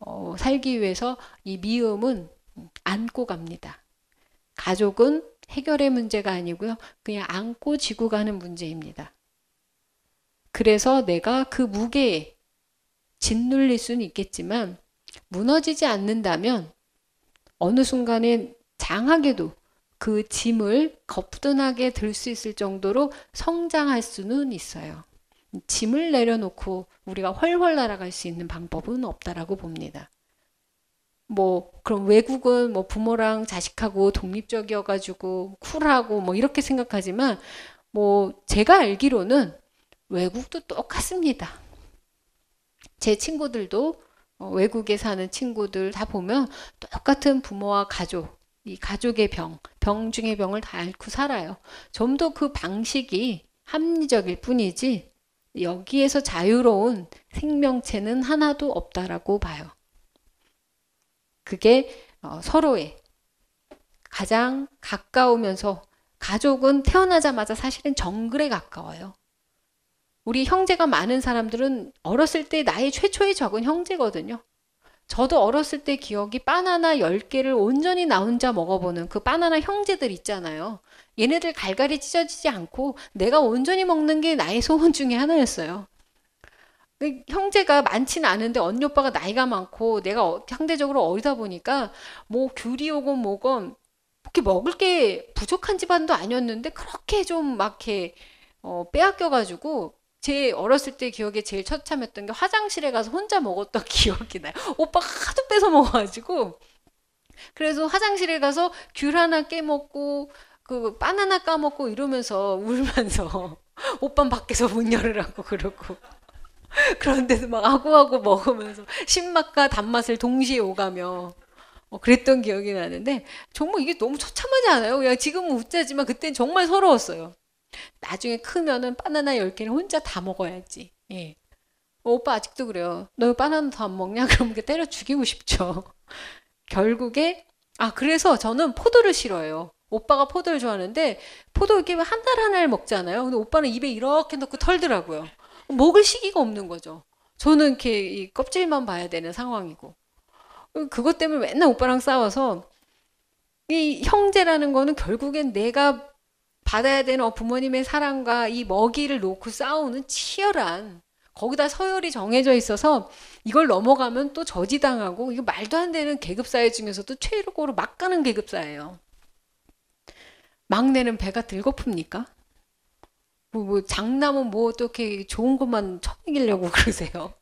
어, 살기 위해서 이 미움은 안고 갑니다. 가족은 해결의 문제가 아니고요. 그냥 안고 지고 가는 문제입니다. 그래서 내가 그 무게에 짓눌릴 수는 있겠지만 무너지지 않는다면 어느 순간에 장하게도 그 짐을 거뜬하게들 수 있을 정도로 성장할 수는 있어요. 짐을 내려놓고 우리가 훨훨 날아갈 수 있는 방법은 없다라고 봅니다. 뭐 그럼 외국은 뭐 부모랑 자식하고 독립적이어가지고 쿨하고 뭐 이렇게 생각하지만 뭐 제가 알기로는 외국도 똑같습니다. 제 친구들도 어, 외국에 사는 친구들 다 보면 똑같은 부모와 가족, 이 가족의 병, 병 중의 병을 다 앓고 살아요. 좀 더 그 방식이 합리적일 뿐이지 여기에서 자유로운 생명체는 하나도 없다라고 봐요. 그게 어, 서로의 가장 가까우면서 가족은 태어나자마자 사실은 정글에 가까워요. 우리 형제가 많은 사람들은 어렸을 때 나의 최초의 적은 형제거든요. 저도 어렸을 때 기억이 바나나 10개를 온전히 나 혼자 먹어보는 그 바나나 형제들 있잖아요. 얘네들 갈갈이 찢어지지 않고 내가 온전히 먹는 게 나의 소원 중에 하나였어요. 그 형제가 많진 않은데 언니 오빠가 나이가 많고 내가 어, 상대적으로 어리다 보니까 뭐 귤이 오건 뭐건 그렇게 먹을 게 부족한 집안도 아니었는데 그렇게 좀 막 이렇게 어, 빼앗겨가지고 제 어렸을 때 기억에 제일 처참했던 게 화장실에 가서 혼자 먹었던 기억이 나요. 오빠가 하도 뺏어 먹어가지고. 그래서 화장실에 가서 귤 하나 깨먹고, 그, 바나나 까먹고 이러면서 울면서 오빤 밖에서 문 열으라고 그러고. 그런 데서 막 아구아구 먹으면서 신맛과 단맛을 동시에 오가며 어, 그랬던 기억이 나는데 정말 이게 너무 처참하지 않아요? 그냥 지금은 웃자지만 그땐 정말 서러웠어요. 나중에 크면은 바나나 10개를 혼자 다 먹어야지. 예. 오빠 아직도 그래요. 너 바나나 다안 먹냐? 그러면 때려 죽이고 싶죠. 결국에 아 그래서 저는 포도를 싫어해요. 오빠가 포도를 좋아하는데 포도 이렇게 한 알 한 알 먹잖아요. 근데 오빠는 입에 이렇게 넣고 털더라고요. 먹을 시기가 없는 거죠. 저는 이렇게 껍질만 봐야 되는 상황이고 그것 때문에 맨날 오빠랑 싸워서 이 형제라는 거는 결국엔 내가 받아야 되는 어, 부모님의 사랑과 이 먹이를 놓고 싸우는 치열한 거기다 서열이 정해져 있어서 이걸 넘어가면 또 저지당하고 이거 말도 안 되는 계급사회 중에서도 최고로 막 가는 계급사예요. 막내는 배가 들고픕니까? 뭐, 뭐 장남은 뭐 어떻게 좋은 것만 처먹이려고 그러세요?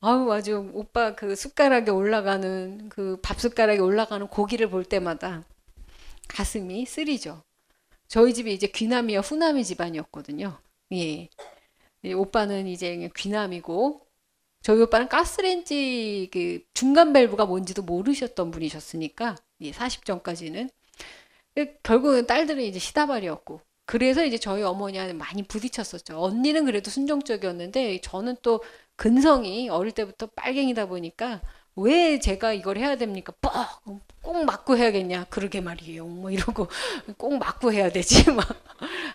아우 아주 오빠 그 숟가락에 올라가는 그밥 숟가락에 올라가는 고기를 볼 때마다 가슴이 쓰리죠. 저희 집이 이제 귀남이요 후남이 집안이었거든요. 예. 예 오빠는 이제 귀남이고 저희 오빠는 가스레인지 그 중간 밸브가 뭔지도 모르셨던 분이셨으니까 예, 4 0점까지는 예, 결국은 딸들은 이제 시다발이었고 그래서 이제 저희 어머니한테 많이 부딪혔었죠. 언니는 그래도 순종적이었는데 저는 또 근성이 어릴 때부터 빨갱이다 보니까 왜 제가 이걸 해야 됩니까? 뭐, 꼭 맞고 해야겠냐? 그러게 말이에요. 뭐 이러고 꼭 맞고 해야 되지. 막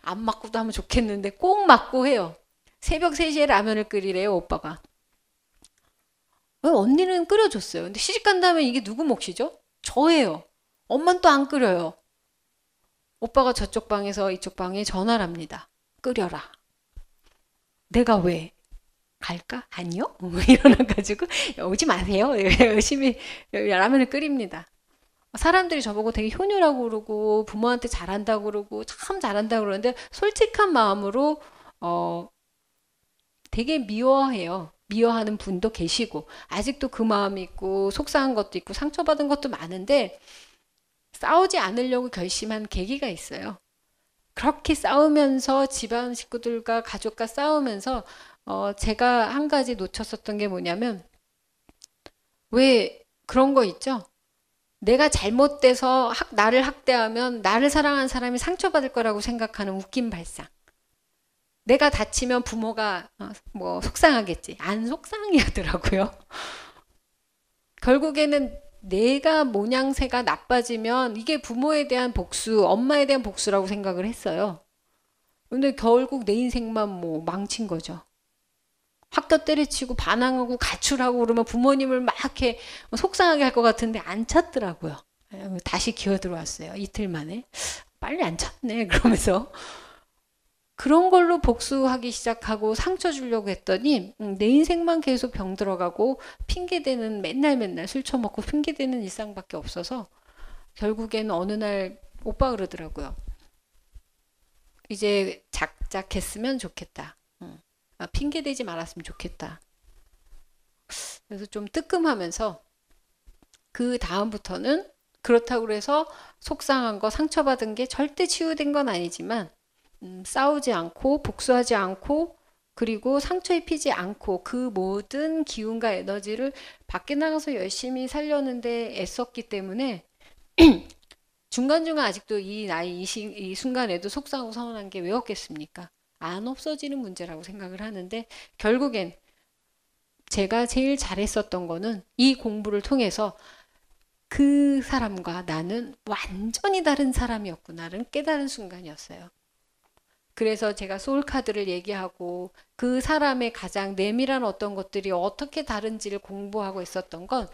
안 맞고도 하면 좋겠는데 꼭 맞고 해요. 새벽 3시에 라면을 끓이래요, 오빠가. 왜 언니는 끓여줬어요. 근데 시집 간다면 이게 누구 몫이죠? 저예요. 엄만 또 안 끓여요. 오빠가 저쪽 방에서 이쪽 방에 전화를 합니다. 끓여라. 내가 왜? 갈까? 아니요? 일어나가지고 뭐 오지 마세요. 열심히 라면을 끓입니다. 사람들이 저보고 되게 효녀라고 그러고 부모한테 잘한다고 그러고 참 잘한다고 그러는데 솔직한 마음으로 어 되게 미워해요. 미워하는 분도 계시고 아직도 그 마음이 있고 속상한 것도 있고 상처받은 것도 많은데 싸우지 않으려고 결심한 계기가 있어요. 그렇게 싸우면서 집안 식구들과 가족과 싸우면서 어, 제가 한 가지 놓쳤었던 게 뭐냐면 왜 그런 거 있죠? 내가 잘못돼서 학, 나를 학대하면 나를 사랑하 사람이 상처받을 거라고 생각하는 웃긴 발상. 내가 다치면 부모가 어, 뭐 속상하겠지. 안 속상해하더라고요. 결국에는 내가 모양새가 나빠지면 이게 부모에 대한 복수, 엄마에 대한 복수라고 생각을 했어요. 근데 결국 내 인생만 뭐 망친 거죠. 학교 때려치고 반항하고 가출하고 그러면 부모님을 막 이렇게 뭐 속상하게 할 것 같은데 안 찾더라고요. 예, 다시 기어 들어왔어요. 이틀 만에. 빨리 안 찾네. 그러면서. 그런 걸로 복수하기 시작하고 상처 주려고 했더니 음, 내 인생만 계속 병 들어가고 핑계대는 맨날 맨날 술 처먹고 핑계대는 일상밖에 없어서 결국에는 어느 날 오빠 그러더라고요. 이제 작작했으면 좋겠다. 아, 핑계대지 말았으면 좋겠다. 그래서 좀 뜨끔하면서 그 다음부터는 그렇다고 해서 속상한 거 상처받은 게 절대 치유된 건 아니지만 음, 싸우지 않고 복수하지 않고 그리고 상처 입히지 않고 그 모든 기운과 에너지를 밖에 나가서 열심히 살려는데 애썼기 때문에 중간중간 아직도 이 나이 이, 시, 이 순간에도 속상하고 서운한 게 왜 없겠습니까? 안 없어지는 문제라고 생각을 하는데 결국엔 제가 제일 잘했었던 거는 이 공부를 통해서 그 사람과 나는 완전히 다른 사람이었구나를 깨달은 순간이었어요. 그래서 제가 소울카드를 얘기하고 그 사람의 가장 내밀한 어떤 것들이 어떻게 다른지를 공부하고 있었던 건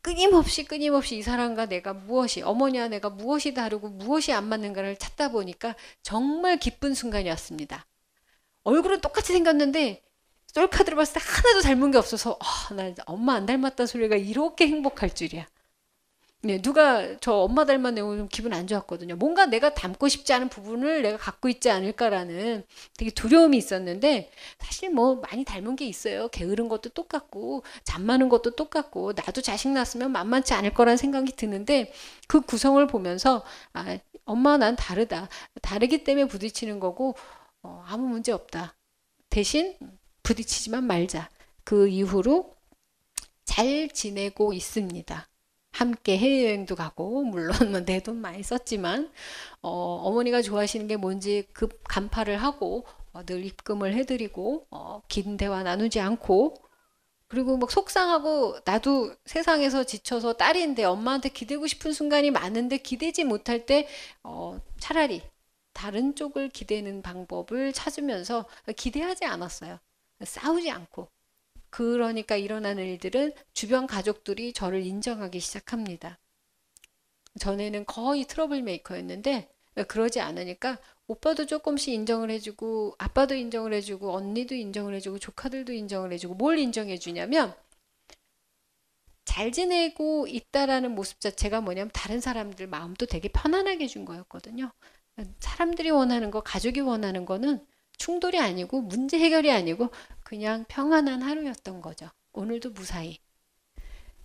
끊임없이 끊임없이 이 사람과 내가 무엇이 어머니와 내가 무엇이 다르고 무엇이 안 맞는가를 찾다 보니까 정말 기쁜 순간이었습니다. 얼굴은 똑같이 생겼는데 쫄카들어 봤을 때 하나도 닮은 게 없어서 아, 나 엄마 안 닮았다 소리가 이렇게 행복할 줄이야. 네, 누가 저 엄마 닮았네요. 좀 기분 안 좋았거든요. 뭔가 내가 닮고 싶지 않은 부분을 내가 갖고 있지 않을까라는 되게 두려움이 있었는데 사실 뭐 많이 닮은 게 있어요. 게으른 것도 똑같고 잠 많은 것도 똑같고 나도 자식 낳았으면 만만치 않을 거란 생각이 드는데 그 구성을 보면서 아, 엄마 난 다르다. 다르기 때문에 부딪히는 거고 어, 아무 문제 없다. 대신 부딪히지만 말자. 그 이후로 잘 지내고 있습니다. 함께 해외여행도 가고 물론 뭐내돈 많이 썼지만 어, 어머니가 좋아하시는 게 뭔지 급 간파를 하고 어, 늘 입금을 해드리고 어, 긴 대화 나누지 않고 그리고 막 속상하고 나도 세상에서 지쳐서 딸인데 엄마한테 기대고 싶은 순간이 많은데 기대지 못할 때 어, 차라리 다른 쪽을 기대는 방법을 찾으면서 기대하지 않았어요. 싸우지 않고. 그러니까 일어나는 일들은 주변 가족들이 저를 인정하기 시작합니다. 전에는 거의 트러블 메이커였는데 그러지 않으니까 오빠도 조금씩 인정을 해주고 아빠도 인정을 해주고 언니도 인정을 해주고 조카들도 인정을 해주고 뭘 인정해 주냐면 잘 지내고 있다라는 모습 자체가 뭐냐면 다른 사람들 마음도 되게 편안하게 준 거였거든요. 사람들이 원하는 거, 가족이 원하는 거는 충돌이 아니고 문제 해결이 아니고 그냥 평안한 하루였던 거죠. 오늘도 무사히.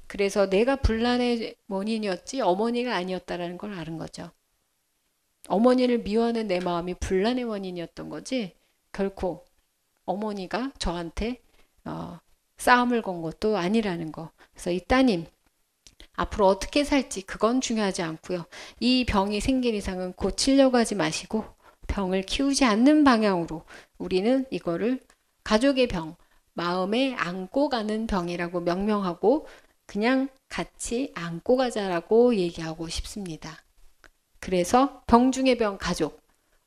그래서 내가 분란의 원인이었지 어머니가 아니었다라는 걸 아는 거죠. 어머니를 미워하는 내 마음이 분란의 원인이었던 거지 결코 어머니가 저한테 어, 싸움을 건 것도 아니라는 거. 그래서 이 따님 앞으로 어떻게 살지 그건 중요하지 않고요. 이 병이 생긴 이상은 고치려고 하지 마시고 병을 키우지 않는 방향으로 우리는 이거를 가족의 병, 마음에 안고 가는 병이라고 명명하고 그냥 같이 안고 가자라고 얘기하고 싶습니다. 그래서 병 중의 병 가족,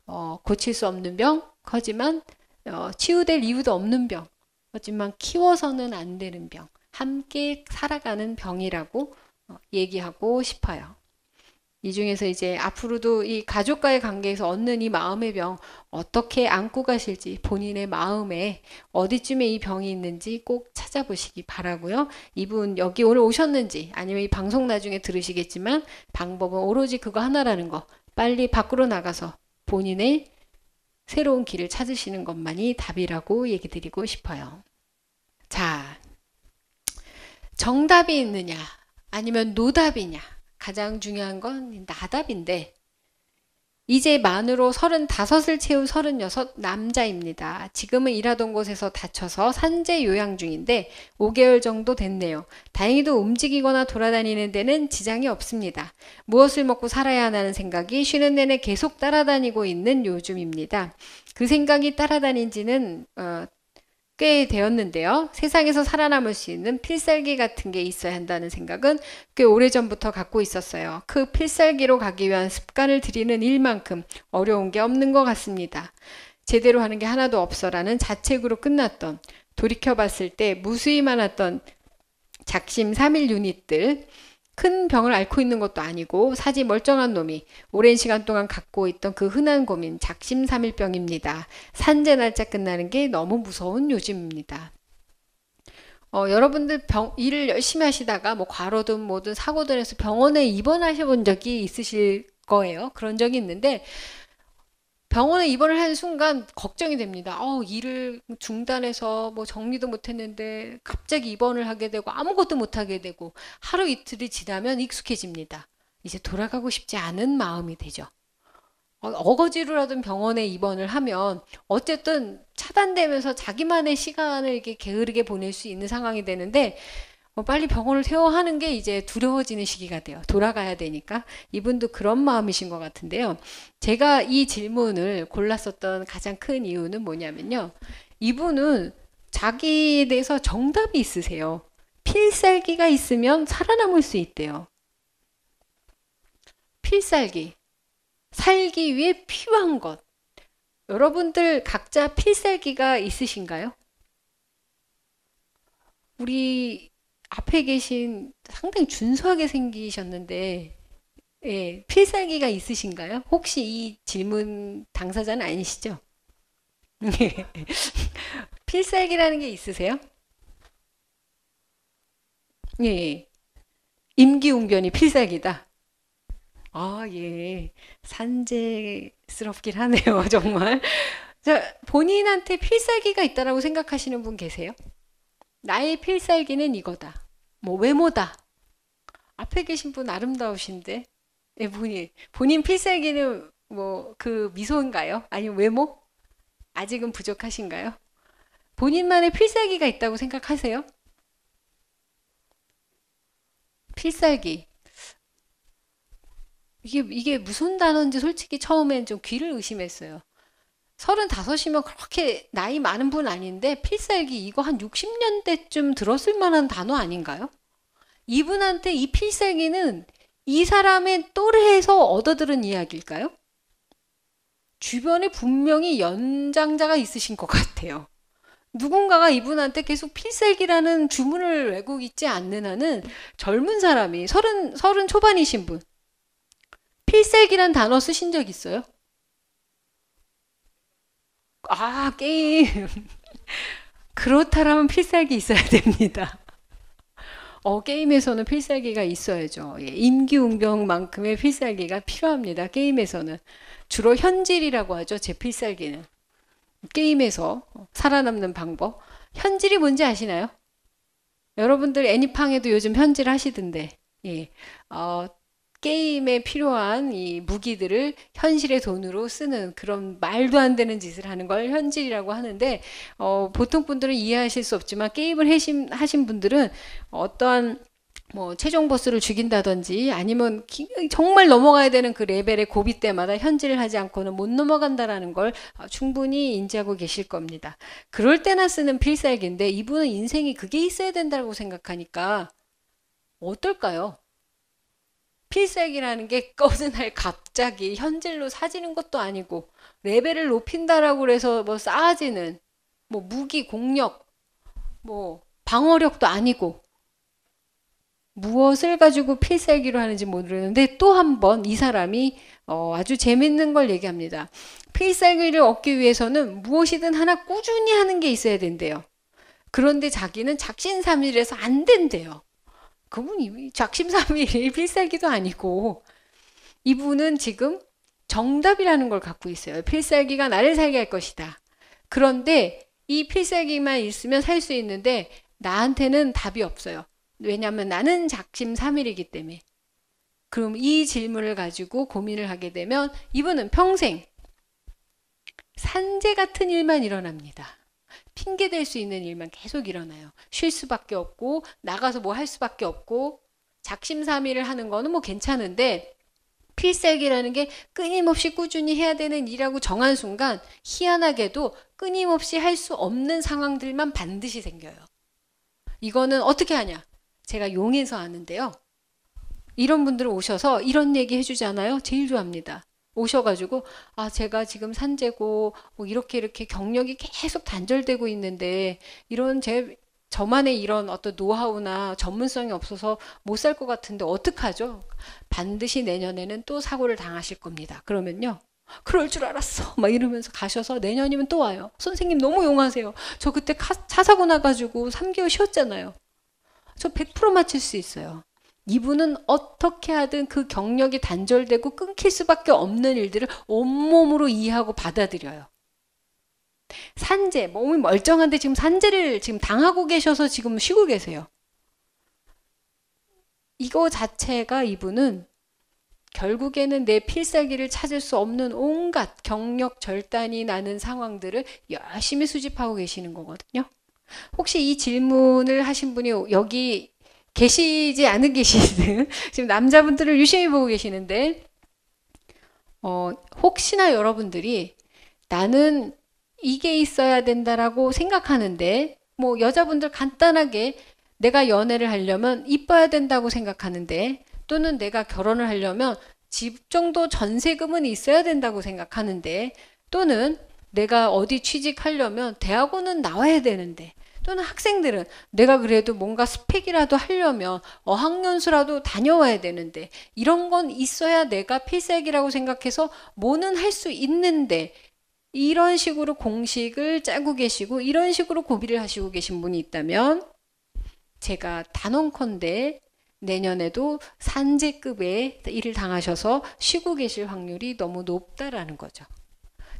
어, 고칠 수 없는 병, 하지만 어, 치유될 이유도 없는 병, 하지만 키워서는 안 되는 병, 함께 살아가는 병이라고 어, 얘기하고 싶어요. 이 중에서 이제 앞으로도 이 가족과의 관계에서 얻는 이 마음의 병 어떻게 안고 가실지 본인의 마음에 어디쯤에 이 병이 있는지 꼭 찾아보시기 바라고요. 이분 여기 오늘 오셨는지 아니면 이 방송 나중에 들으시겠지만 방법은 오로지 그거 하나라는 거 빨리 밖으로 나가서 본인의 새로운 길을 찾으시는 것만이 답이라고 얘기 드리고 싶어요. 자, 정답이 있느냐 아니면 노답이냐. 가장 중요한 건 나답인데 이제 만으로 35을 채운 36 남자입니다. 지금은 일하던 곳에서 다쳐서 산재 요양 중인데 5개월 정도 됐네요. 다행히도 움직이거나 돌아다니는 데는 지장이 없습니다. 무엇을 먹고 살아야 하는 생각이 쉬는 내내 계속 따라다니고 있는 요즘입니다. 그 생각이 따라다닌 지는 어, 꽤 되었는데요. 세상에서 살아남을 수 있는 필살기 같은 게 있어야 한다는 생각은 꽤 오래전부터 갖고 있었어요. 그 필살기로 가기 위한 습관을 들이는 일만큼 어려운 게 없는 것 같습니다. 제대로 하는 게 하나도 없어라는 자책으로 끝났던 돌이켜봤을 때 무수히 많았던 작심 3일 유닛들 큰 병을 앓고 있는 것도 아니고 사지 멀쩡한 놈이 오랜 시간 동안 갖고 있던 그 흔한 고민 작심삼일병입니다. 산재 날짜 끝나는 게 너무 무서운 요즘입니다. 어, 여러분들 병, 일을 열심히 하시다가 뭐 과로든 뭐든 사고든 해서 병원에 입원하셔 본 적이 있으실 거예요. 그런 적이 있는데 병원에 입원을 한 순간 걱정이 됩니다. 어, 일을 뭐 중단해서 뭐 정리도 못했는데 갑자기 입원을 하게 되고 아무것도 못하게 되고 하루 이틀이 지나면 익숙해집니다. 이제 돌아가고 싶지 않은 마음이 되죠. 어, 어거지로라도 병원에 입원을 하면 어쨌든 차단되면서 자기만의 시간을 이렇게 게으르게 보낼 수 있는 상황이 되는데 뭐 빨리 병원을 퇴원하는 게 이제 두려워지는 시기가 돼요. 돌아가야 되니까. 이분도 그런 마음이신 것 같은데요. 제가 이 질문을 골랐었던 가장 큰 이유는 뭐냐면요. 이분은 자기에 대해서 정답이 있으세요. 필살기가 있으면 살아남을 수 있대요. 필살기. 살기 위해 필요한 것. 여러분들 각자 필살기가 있으신가요? 우리 앞에 계신 상당히 준수하게 생기셨는데 예, 필살기가 있으신가요? 혹시 이 질문 당사자는 아니시죠? 예. 필살기라는 게 있으세요? 예. 예. 임기응변이 필살기다. 아, 예. 산재스럽긴 하네요, 정말. 자, 본인한테 필살기가 있다라고 생각하시는 분 계세요? 나의 필살기는 이거다. 뭐 외모다. 앞에 계신 분 아름다우신데 네, 본인 본인 필살기는 뭐 그 미소인가요? 아니면 외모? 아직은 부족하신가요? 본인만의 필살기가 있다고 생각하세요? 필살기. 이게, 이게 무슨 단어인지 솔직히 처음엔 좀 귀를 의심했어요. 3 5이면 그렇게 나이 많은 분 아닌데 필살기 이거 한 60년대쯤 들었을 만한 단어 아닌가요? 이분한테 이 필살기는 이 사람의 또래에서 얻어들은 이야기일까요? 주변에 분명히 연장자가 있으신 것 같아요. 누군가가 이분한테 계속 필살기라는 주문을 외고 있지 않는 한은 젊은 사람이 서른 서른 초반이신 분 필살기란 단어 쓰신 적 있어요? 아, 게임. 그렇다라면 필살기 있어야 됩니다. 어, 게임에서는 필살기가 있어야죠. 예, 임기응변만큼의 필살기가 필요합니다. 게임에서는. 주로 현질이라고 하죠. 제 필살기는. 게임에서 살아남는 방법. 현질이 뭔지 아시나요? 여러분들 애니팡에도 요즘 현질 하시던데. 예. 어, 게임에 필요한 이 무기들을 현실의 돈으로 쓰는 그런 말도 안 되는 짓을 하는 걸 현질이라고 하는데 어, 보통 분들은 이해하실 수 없지만 게임을 해심, 하신 분들은 어떠한 뭐 최종 보스를 죽인다든지 아니면 정말 넘어가야 되는 그 레벨의 고비 때마다 현질을 하지 않고는 못 넘어간다라는 걸 어, 충분히 인지하고 계실 겁니다. 그럴 때나 쓰는 필살기인데 이분은 인생이 그게 있어야 된다고 생각하니까 어떨까요? 필살기라는 게 어느 날 갑자기 현질로 사지는 것도 아니고 레벨을 높인다라고 해서뭐 쌓아지는 뭐 무기 공력 뭐 방어력도 아니고 무엇을 가지고 필살기로 하는지 모르는데 또 한 번 이 사람이 어 아주 재밌는 걸 얘기합니다. 필살기를 얻기 위해서는 무엇이든 하나 꾸준히 하는 게 있어야 된대요. 그런데 자기는 작신삼일에서 안 된대요. 그분이 작심삼일이 필살기도 아니고 이분은 지금 정답이라는 걸 갖고 있어요. 필살기가 나를 살게 할 것이다. 그런데 이 필살기만 있으면 살 수 있는데 나한테는 답이 없어요. 왜냐하면 나는 작심삼일이기 때문에. 그럼 이 질문을 가지고 고민을 하게 되면 이분은 평생 산재 같은 일만 일어납니다. 핑계될 수 있는 일만 계속 일어나요. 쉴 수밖에 없고 나가서 뭐 할 수밖에 없고 작심삼일을 하는 거는 뭐 괜찮은데 필살기라는 게 끊임없이 꾸준히 해야 되는 일이라고 정한 순간 희한하게도 끊임없이 할 수 없는 상황들만 반드시 생겨요. 이거는 어떻게 하냐? 제가 용해서 아는데요. 이런 분들 오셔서 이런 얘기 해주잖아요. 제일 좋아합니다. 오셔가지고 아 제가 지금 산재고 뭐 이렇게 이렇게 경력이 계속 단절되고 있는데 이런 제 저만의 이런 어떤 노하우나 전문성이 없어서 못 살 것 같은데 어떡하죠? 반드시 내년에는 또 사고를 당하실 겁니다. 그러면요. 그럴 줄 알았어. 막 이러면서 가셔서 내년이면 또 와요. 선생님 너무 용하세요. 저 그때 차 사고 나가지고 3개월 쉬었잖아요. 저 100%맞출수 있어요. 이분은 어떻게 하든 그 경력이 단절되고 끊길 수밖에 없는 일들을 온몸으로 이해하고 받아들여요. 산재, 뭐, 몸이 멀쩡한데 지금 산재를 지금 당하고 계셔서 지금 쉬고 계세요. 이거 자체가 이분은 결국에는 내 필살기를 찾을 수 없는 온갖 경력 절단이 나는 상황들을 열심히 수집하고 계시는 거거든요. 혹시 이 질문을 하신 분이 여기 계시지 않은 계시든 지금 남자분들을 유심히 보고 계시는데 어, 혹시나 여러분들이 나는 이게 있어야 된다라고 생각하는데 뭐 여자분들 간단하게 내가 연애를 하려면 이뻐야 된다고 생각하는데 또는 내가 결혼을 하려면 집 정도 전세금은 있어야 된다고 생각하는데 또는 내가 어디 취직하려면 대학원은 나와야 되는데 또는 학생들은 내가 그래도 뭔가 스펙이라도 하려면 어학연수라도 다녀와야 되는데 이런 건 있어야 내가 필살기라고 생각해서 뭐는 할 수 있는데 이런 식으로 공식을 짜고 계시고 이런 식으로 고비를 하시고 계신 분이 있다면 제가 단언컨대 내년에도 산재급의 일을 당하셔서 쉬고 계실 확률이 너무 높다라는 거죠.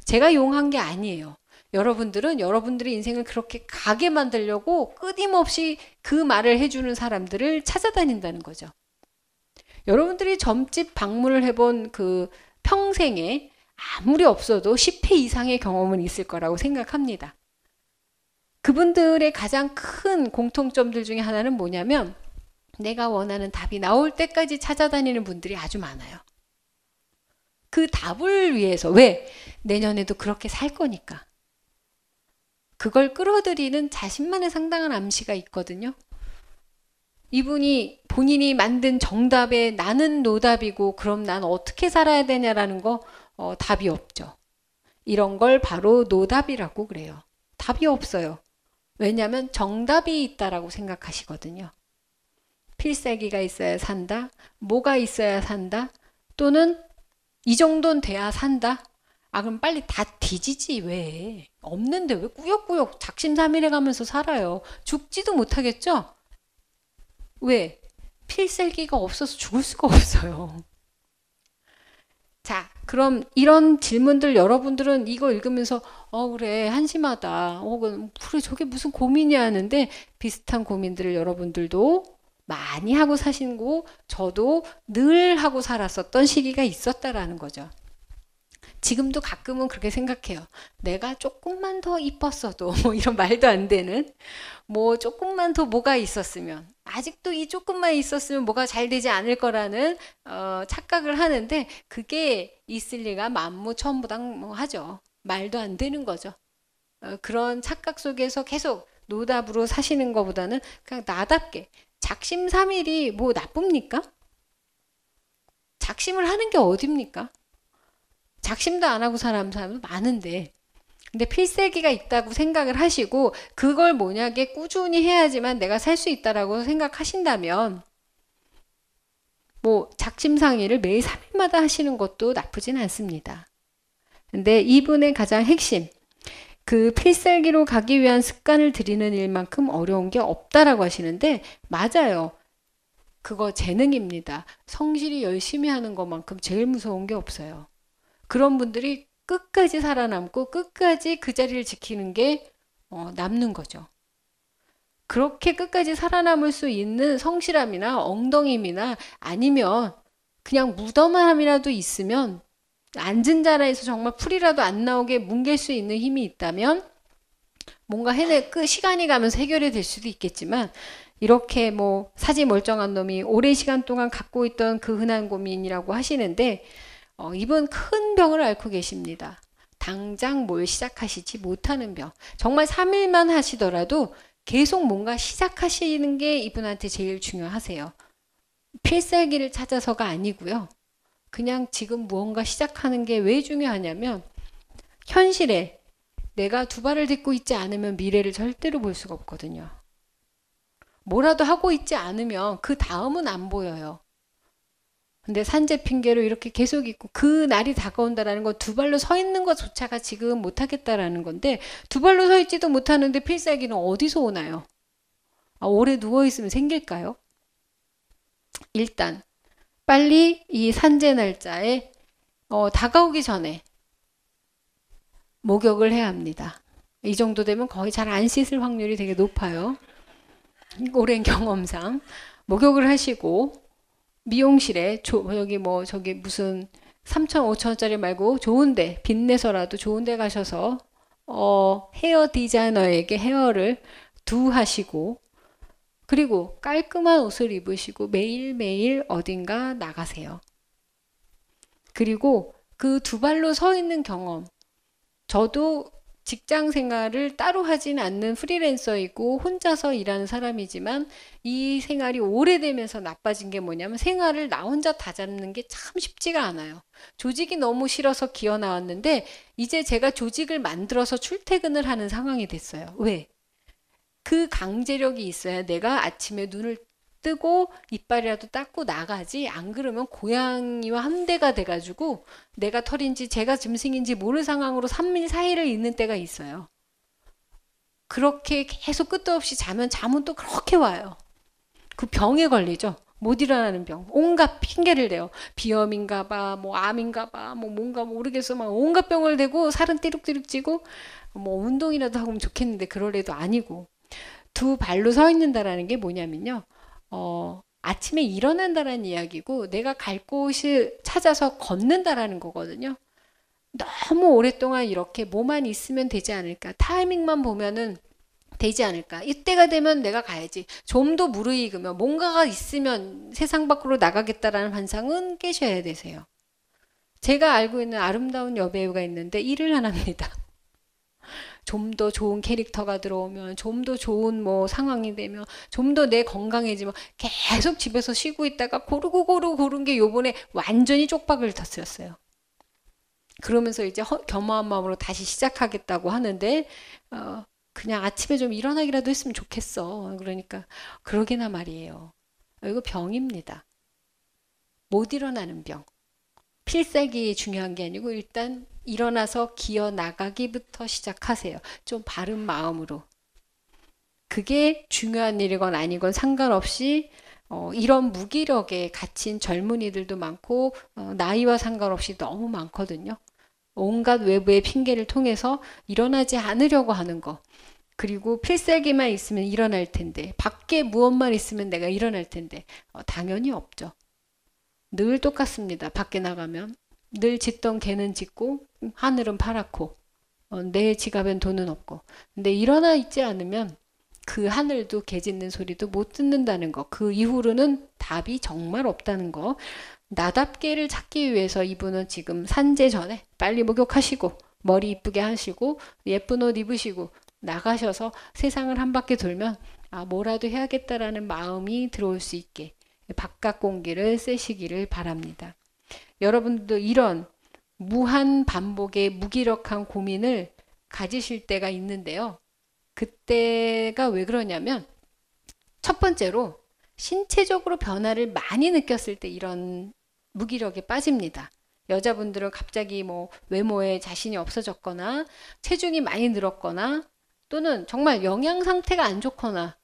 제가 용한 게 아니에요. 여러분들은 여러분들의 인생을 그렇게 가게 만들려고 끊임없이 그 말을 해주는 사람들을 찾아다닌다는 거죠. 여러분들이 점집 방문을 해본 그 평생에 아무리 없어도 10회 이상의 경험은 있을 거라고 생각합니다. 그분들의 가장 큰 공통점들 중에 하나는 뭐냐면 내가 원하는 답이 나올 때까지 찾아다니는 분들이 아주 많아요. 그 답을 위해서 왜 내년에도 그렇게 살 거니까 그걸 끌어들이는 자신만의 상당한 암시가 있거든요. 이분이 본인이 만든 정답에 나는 노답이고 그럼 난 어떻게 살아야 되냐라는 거 어, 답이 없죠. 이런 걸 바로 노답이라고 그래요. 답이 없어요. 왜냐하면 정답이 있다라고 생각하시거든요. 필살기가 있어야 산다, 뭐가 있어야 산다, 또는 이 정도는 돼야 산다. 아 그럼 빨리 다 뒤지지 왜 없는데 왜 꾸역꾸역 작심삼일해 가면서 살아요 죽지도 못하겠죠 왜 필살기가 없어서 죽을 수가 없어요 자 그럼 이런 질문들 여러분들은 이거 읽으면서 어 그래 한심하다 혹은 어, 그래 저게 무슨 고민이야 하는데 비슷한 고민들을 여러분들도 많이 하고 사신 고 저도 늘 하고 살았었던 시기가 있었다라는 거죠 지금도 가끔은 그렇게 생각해요. 내가 조금만 더 이뻤어도 뭐 이런 말도 안 되는 뭐 조금만 더 뭐가 있었으면 아직도 이 조금만 있었으면 뭐가 잘 되지 않을 거라는 어, 착각을 하는데 그게 있을 리가 만무천부당하죠. 뭐 말도 안 되는 거죠. 어, 그런 착각 속에서 계속 노답으로 사시는 것보다는 그냥 나답게 작심삼일이 뭐 나쁩니까? 작심을 하는 게 어딥니까? 작심도 안 하고 사는 사람도 많은데 근데 필세기가 있다고 생각을 하시고 그걸 뭐냐게 꾸준히 해야지만 내가 살 수 있다라고 생각하신다면 뭐 작심상의를 매일 3일마다 하시는 것도 나쁘진 않습니다. 근데 이분의 가장 핵심 그 필살기로 가기 위한 습관을 들이는 일만큼 어려운 게 없다라고 하시는데 맞아요. 그거 재능입니다. 성실히 열심히 하는 것만큼 제일 무서운 게 없어요. 그런 분들이 끝까지 살아남고 끝까지 그 자리를 지키는 게 어, 남는 거죠. 그렇게 끝까지 살아남을 수 있는 성실함이나 엉덩임이나 아니면 그냥 무덤함이라도 있으면 앉은 자라에서 정말 풀이라도 안 나오게 뭉갤 수 있는 힘이 있다면 뭔가 해내 그 시간이 가면서 해결이 될 수도 있겠지만 이렇게 뭐 사지 멀쩡한 놈이 오랜 시간 동안 갖고 있던 그 흔한 고민이라고 하시는데 어, 이분 큰 병을 앓고 계십니다. 당장 뭘 시작하시지 못하는 병. 정말 3일만 하시더라도 계속 뭔가 시작하시는 게 이분한테 제일 중요하세요. 필살기를 찾아서가 아니고요. 그냥 지금 무언가 시작하는 게 왜 중요하냐면 현실에 내가 두 발을 딛고 있지 않으면 미래를 절대로 볼 수가 없거든요. 뭐라도 하고 있지 않으면 그 다음은 안 보여요. 근데 산재 핑계로 이렇게 계속 있고 그 날이 다가온다라는 건 두 발로 서 있는 것조차가 지금 못하겠다라는 건데 두 발로 서 있지도 못하는데 필살기는 어디서 오나요? 아, 오래 누워 있으면 생길까요? 일단 빨리 이 산재 날짜에 어, 다가오기 전에 목욕을 해야 합니다. 이 정도 되면 거의 잘 안 씻을 확률이 되게 높아요. 오랜 경험상 목욕을 하시고 미용실에 조, 여기 뭐 저기 무슨 3천 5천짜리 말고 좋은데 빚내서라도 좋은데 가셔서 어, 헤어 디자이너에게 헤어를 두 하시고 그리고 깔끔한 옷을 입으시고 매일매일 어딘가 나가세요. 그리고 그 두 발로 서 있는 경험. 저도 직장 생활을 따로 하진 않는 프리랜서이고 혼자서 일하는 사람이지만 이 생활이 오래되면서 나빠진 게 뭐냐면 생활을 나 혼자 다 잡는 게 참 쉽지가 않아요. 조직이 너무 싫어서 기어 나왔는데 이제 제가 조직을 만들어서 출퇴근을 하는 상황이 됐어요. 왜? 그 강제력이 있어야 내가 아침에 눈을 뜨고 이빨이라도 닦고 나가지 안 그러면 고양이와 한대가 돼가지고 내가 털인지 제가 짐승인지 모를 상황으로 삼일 사이를 있는 때가 있어요. 그렇게 계속 끝도 없이 자면 잠은 또 그렇게 와요. 그 병에 걸리죠. 못 일어나는 병. 온갖 핑계를 대요. 비염인가 봐, 뭐 암인가 봐, 뭐 뭔가 모르겠어. 막 온갖 병을 대고 살은 띠룩띠룩 찌고 뭐 운동이라도 하면 좋겠는데 그럴 애도 아니고 두 발로 서 있는다라는 게 뭐냐면요. 어, 아침에 일어난다라는 이야기고 내가 갈 곳을 찾아서 걷는다라는 거거든요. 너무 오랫동안 이렇게 뭐만 있으면 되지 않을까. 타이밍만 보면은 되지 않을까. 이때가 되면 내가 가야지. 좀 더 무르익으면 뭔가가 있으면 세상 밖으로 나가겠다라는 환상은 깨셔야 되세요. 제가 알고 있는 아름다운 여배우가 있는데 일을 안 합니다. 좀더 좋은 캐릭터가 들어오면 좀 더 좋은 뭐 상황이 되면 좀 더 내 건강해지면 계속 집에서 쉬고 있다가 고르고 고르고 고른 게 요번에 완전히 쪽박을 터뜨렸어요. 그러면서 이제 허, 겸허한 마음으로 다시 시작하겠다고 하는데 어, 그냥 아침에 좀 일어나기라도 했으면 좋겠어. 그러니까 그러게나 말이에요. 어, 이거 병입니다. 못 일어나는 병. 필살기 중요한 게 아니고 일단 일어나서 기어 나가기부터 시작하세요. 좀 바른 마음으로. 그게 중요한 일이건 아니건 상관없이 어, 이런 무기력에 갇힌 젊은이들도 많고 어, 나이와 상관없이 너무 많거든요. 온갖 외부의 핑계를 통해서 일어나지 않으려고 하는 거. 그리고 필살기만 있으면 일어날 텐데 밖에 무엇만 있으면 내가 일어날 텐데 어, 당연히 없죠. 늘 똑같습니다. 밖에 나가면. 늘 짓던 개는 짓고 하늘은 파랗고 어, 내 지갑엔 돈은 없고 근데 일어나 있지 않으면 그 하늘도 개 짖는 소리도 못 듣는다는 거. 그 이후로는 답이 정말 없다는 거. 나답게를 찾기 위해서 이분은 지금 산재 전에 빨리 목욕하시고 머리 이쁘게 하시고 예쁜 옷 입으시고 나가셔서 세상을 한 바퀴 돌면 아 뭐라도 해야겠다라는 마음이 들어올 수 있게 바깥 공기를 쐬시기를 바랍니다. 여러분도 이런 무한 반복의 무기력한 고민을 가지실 때가 있는데요. 그때가 왜 그러냐면 첫 번째로 신체적으로 변화를 많이 느꼈을 때 이런 무기력에 빠집니다. 여자분들은 갑자기 뭐 외모에 자신이 없어졌거나 체중이 많이 늘었거나 또는 정말 영양 상태가 안 좋거나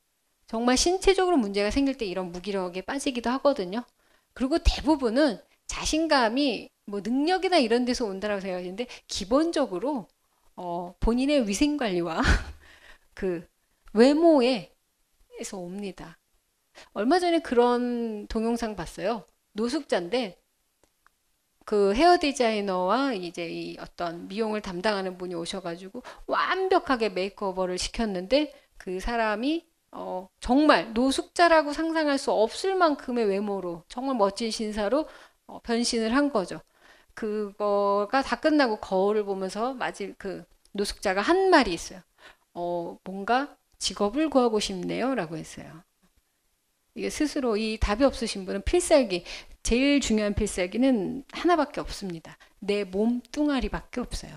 정말 신체적으로 문제가 생길 때 이런 무기력에 빠지기도 하거든요. 그리고 대부분은 자신감이 뭐 능력이나 이런 데서 온다라고 생각하시는데 기본적으로 어, 본인의 위생 관리와 그 외모에서 옵니다. 얼마 전에 그런 동영상 봤어요. 노숙자인데 그 헤어 디자이너와 이제 이 어떤 미용을 담당하는 분이 오셔가지고 완벽하게 메이크업을 시켰는데 그 사람이 어, 정말 노숙자라고 상상할 수 없을 만큼의 외모로 정말 멋진 신사로 어, 변신을 한 거죠. 그거가 다 끝나고 거울을 보면서 마지 그 노숙자가 한 말이 있어요. 어, 뭔가 직업을 구하고 싶네요라고 했어요. 이게 스스로 이 답이 없으신 분은 필살기 제일 중요한 필살기는 하나밖에 없습니다. 내 몸뚱아리밖에 없어요.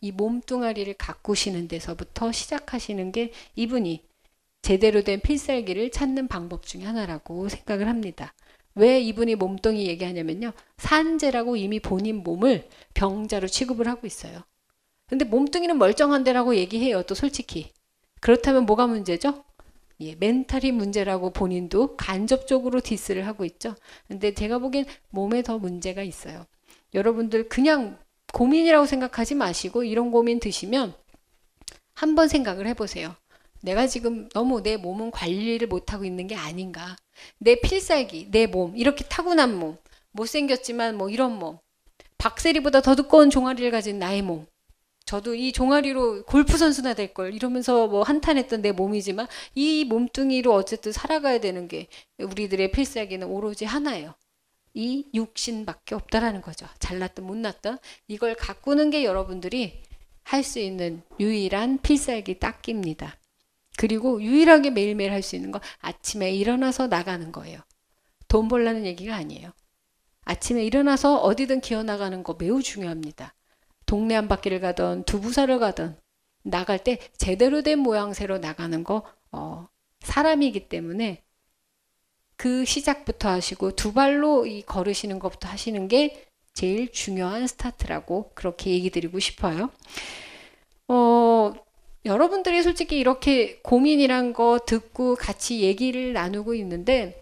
이 몸뚱아리를 가꾸시는 데서부터 시작하시는 게 이분이 제대로 된 필살기를 찾는 방법 중에 하나라고 생각을 합니다. 왜 이분이 몸뚱이 얘기하냐면요. 산재라고 이미 본인 몸을 병자로 취급을 하고 있어요. 근데 몸뚱이는 멀쩡한데라고 얘기해요. 또 솔직히. 그렇다면 뭐가 문제죠? 예, 멘탈이 문제라고 본인도 간접적으로 디스를 하고 있죠. 근데 제가 보기엔 몸에 더 문제가 있어요. 여러분들 그냥 고민이라고 생각하지 마시고 이런 고민 드시면 한번 생각을 해보세요. 내가 지금 너무 내 몸은 관리를 못하고 있는 게 아닌가. 내 필살기, 내 몸, 이렇게 타고난 몸, 못생겼지만 뭐 이런 몸, 박세리보다 더 두꺼운 종아리를 가진 나의 몸. 저도 이 종아리로 골프 선수나 될 걸 이러면서 뭐 한탄했던 내 몸이지만 이 몸뚱이로 어쨌든 살아가야 되는 게 우리들의 필살기는 오로지 하나예요. 이 육신밖에 없다라는 거죠. 잘났든 못났든 이걸 가꾸는 게 여러분들이 할 수 있는 유일한 필살기 닦기입니다. 그리고 유일하게 매일매일 할 수 있는 건 아침에 일어나서 나가는 거예요. 돈 벌라는 얘기가 아니에요. 아침에 일어나서 어디든 기어 나가는 거 매우 중요합니다. 동네 한 바퀴를 가던 두부 사러 가던 나갈 때 제대로 된 모양새로 나가는 거 어, 사람이기 때문에 그 시작부터 하시고 두 발로 이 걸으시는 것부터 하시는 게 제일 중요한 스타트라고 그렇게 얘기 드리고 싶어요. 어, 여러분들이 솔직히 이렇게 고민이란 거 듣고 같이 얘기를 나누고 있는데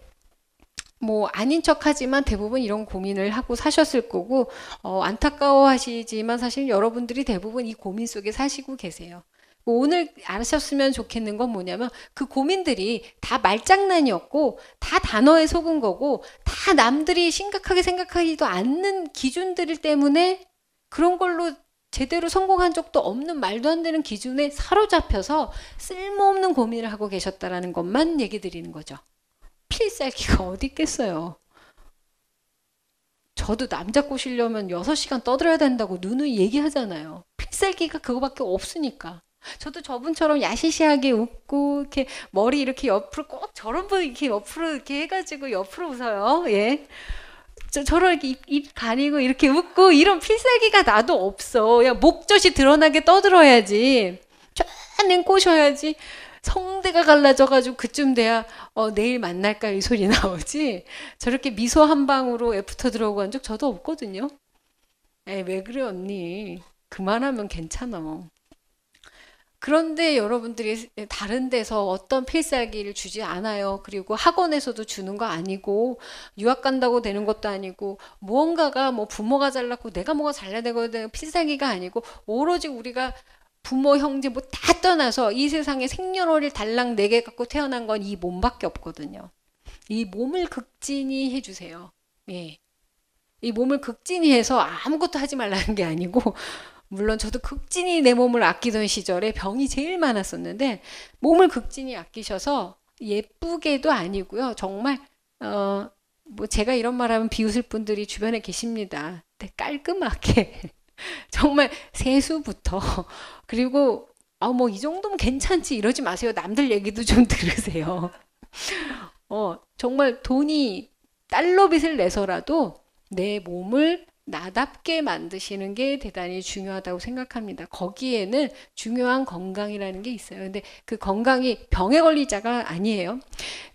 뭐 아닌 척하지만 대부분 이런 고민을 하고 사셨을 거고 어, 안타까워하시지만 사실 여러분들이 대부분 이 고민 속에 사시고 계세요. 뭐 오늘 알으셨으면 좋겠는 건 뭐냐면 그 고민들이 다 말장난이었고 다 단어에 속은 거고 다 남들이 심각하게 생각하기도 않는 기준들 때문에 그런 걸로 제대로 성공한 적도 없는 말도 안 되는 기준에 사로잡혀서 쓸모없는 고민을 하고 계셨다라는 것만 얘기 드리는 거죠. 필살기가 어디 있겠어요. 저도 남자 꼬시려면 6시간 떠들어야 된다고 누누이 얘기하잖아요. 필살기가 그거밖에 없으니까. 저도 저분처럼 야시시하게 웃고 이렇게 머리 이렇게 옆으로 꼭 저런 분 이렇게 옆으로 이렇게 해가지고 옆으로 웃어요. 예. 저, 저렇 입, 입 가리고 이렇게 웃고 이런 필살기가 나도 없어. 야, 목젖이 드러나게 떠들어야지. 쫙 꼬셔야지. 성대가 갈라져가지고 그쯤 돼야 어, 내일 만날까 이 소리 나오지. 저렇게 미소 한 방으로 애프터 들어오고 한적 저도 없거든요. 에왜 그래 언니. 그만하면 괜찮아. 그런데 여러분들이 다른 데서 어떤 필살기를 주지 않아요. 그리고 학원에서도 주는 거 아니고 유학 간다고 되는 것도 아니고 무언가가 뭐 부모가 잘났고 내가 뭐가 잘나야 되든 필살기가 아니고 오로지 우리가 부모 형제 뭐 다 떠나서 이 세상에 생년월일 달랑 네 개 갖고 태어난 건 이 몸밖에 없거든요. 이 몸을 극진히 해주세요. 예. 이 몸을 극진히 해서 아무것도 하지 말라는 게 아니고 물론 저도 극진히 내 몸을 아끼던 시절에 병이 제일 많았었는데 몸을 극진히 아끼셔서 예쁘게도 아니고요. 정말 어뭐 제가 이런 말하면 비웃을 분들이 주변에 계십니다. 깔끔하게 정말 세수부터 그리고 아 뭐 이 정도면 괜찮지 이러지 마세요. 남들 얘기도 좀 들으세요. 어 정말 돈이 달러 빚을 내서라도 내 몸을 나답게 만드시는 게 대단히 중요하다고 생각합니다. 거기에는 중요한 건강이라는 게 있어요. 근데 그 건강이 병에 걸리자가 아니에요.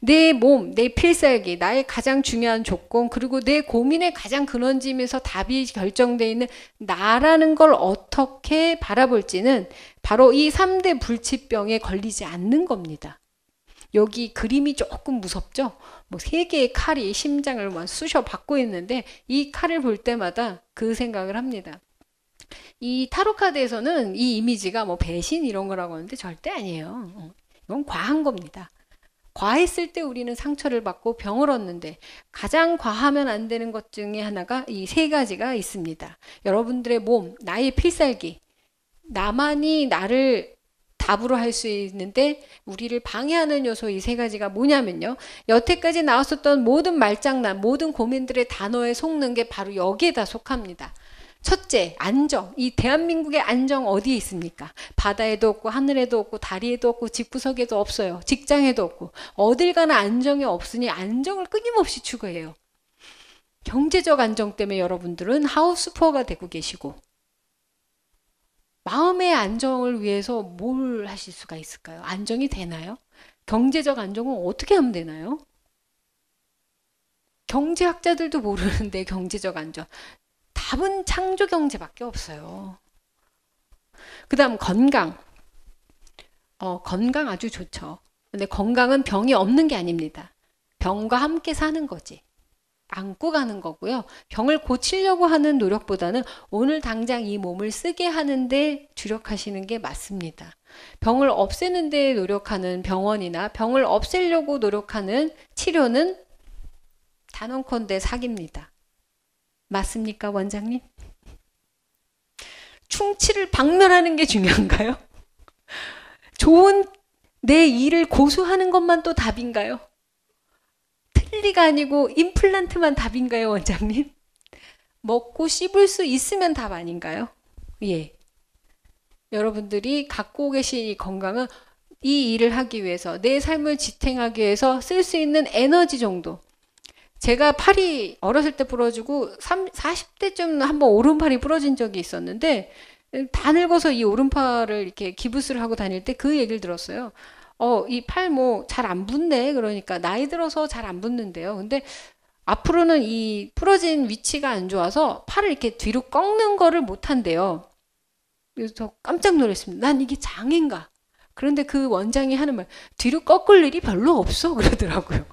내 몸, 내 필살기, 나의 가장 중요한 조건, 그리고 내 고민의 가장 근원짐에서 답이 결정되어 있는 나라는 걸 어떻게 바라볼지는 바로 이 3대 불치병에 걸리지 않는 겁니다. 여기 그림이 조금 무섭죠? 뭐세 개의 칼이 심장을 막 쑤셔 받고 있는데 이 칼을 볼 때마다 그 생각을 합니다. 이 타로 카드에서는 이 이미지가 뭐 배신 이런 거라고 하는데 절대 아니에요. 어, 이건 과한 겁니다. 과했을 때 우리는 상처를 받고 병을 얻는데 가장 과하면 안 되는 것 중에 하나가 이 세 가지가 있습니다. 여러분들의 몸, 나의 필살기, 나만이 나를 답으로 할 수 있는데 우리를 방해하는 요소 이 세 가지가 뭐냐면요. 여태까지 나왔었던 모든 말장난, 모든 고민들의 단어에 속는 게 바로 여기에다 속합니다. 첫째, 안정. 이 대한민국의 안정 어디에 있습니까? 바다에도 없고, 하늘에도 없고, 다리에도 없고, 집구석에도 없어요. 직장에도 없고. 어딜 가나 안정이 없으니 안정을 끊임없이 추구해요. 경제적 안정 때문에 여러분들은 하우스포어가 되고 계시고, 마음의 안정을 위해서 뭘 하실 수가 있을까요? 안정이 되나요? 경제적 안정은 어떻게 하면 되나요? 경제학자들도 모르는데 경제적 안정. 답은 창조 경제밖에 없어요. 그 다음 건강. 어, 건강 아주 좋죠. 근데 건강은 병이 없는 게 아닙니다. 병과 함께 사는 거지. 안고 가는 거고요. 병을 고치려고 하는 노력보다는 오늘 당장 이 몸을 쓰게 하는데 주력하시는 게 맞습니다. 병을 없애는 데 노력하는 병원이나 병을 없애려고 노력하는 치료는 단언컨대 사기입니다. 맞습니까, 원장님? 충치를 박멸하는 게 중요한가요? 좋은 내 일을 고수하는 것만 또 답인가요? 힐리가 아니고 임플란트만 답인가요, 원장님? 먹고 씹을 수 있으면 답 아닌가요? 예. 여러분들이 갖고 계신 이 건강은 이 일을 하기 위해서 내 삶을 지탱하기 위해서 쓸 수 있는 에너지 정도. 제가 팔이 어렸을 때 부러지고 30, 40대쯤 한번 오른팔이 부러진 적이 있었는데 다 늙어서 이 오른팔을 이렇게 기부스를 하고 다닐 때 그 얘기를 들었어요. 어, 이 팔모 뭐 잘 안 붙네. 그러니까 나이 들어서 잘 안 붙는데요. 근데 앞으로는 이 풀어진 위치가 안 좋아서 팔을 이렇게 뒤로 꺾는 거를 못 한대요. 그래서 깜짝 놀랐습니다. 난 이게 장애인가? 그런데 그 원장이 하는 말, 뒤로 꺾을 일이 별로 없어. 그러더라고요.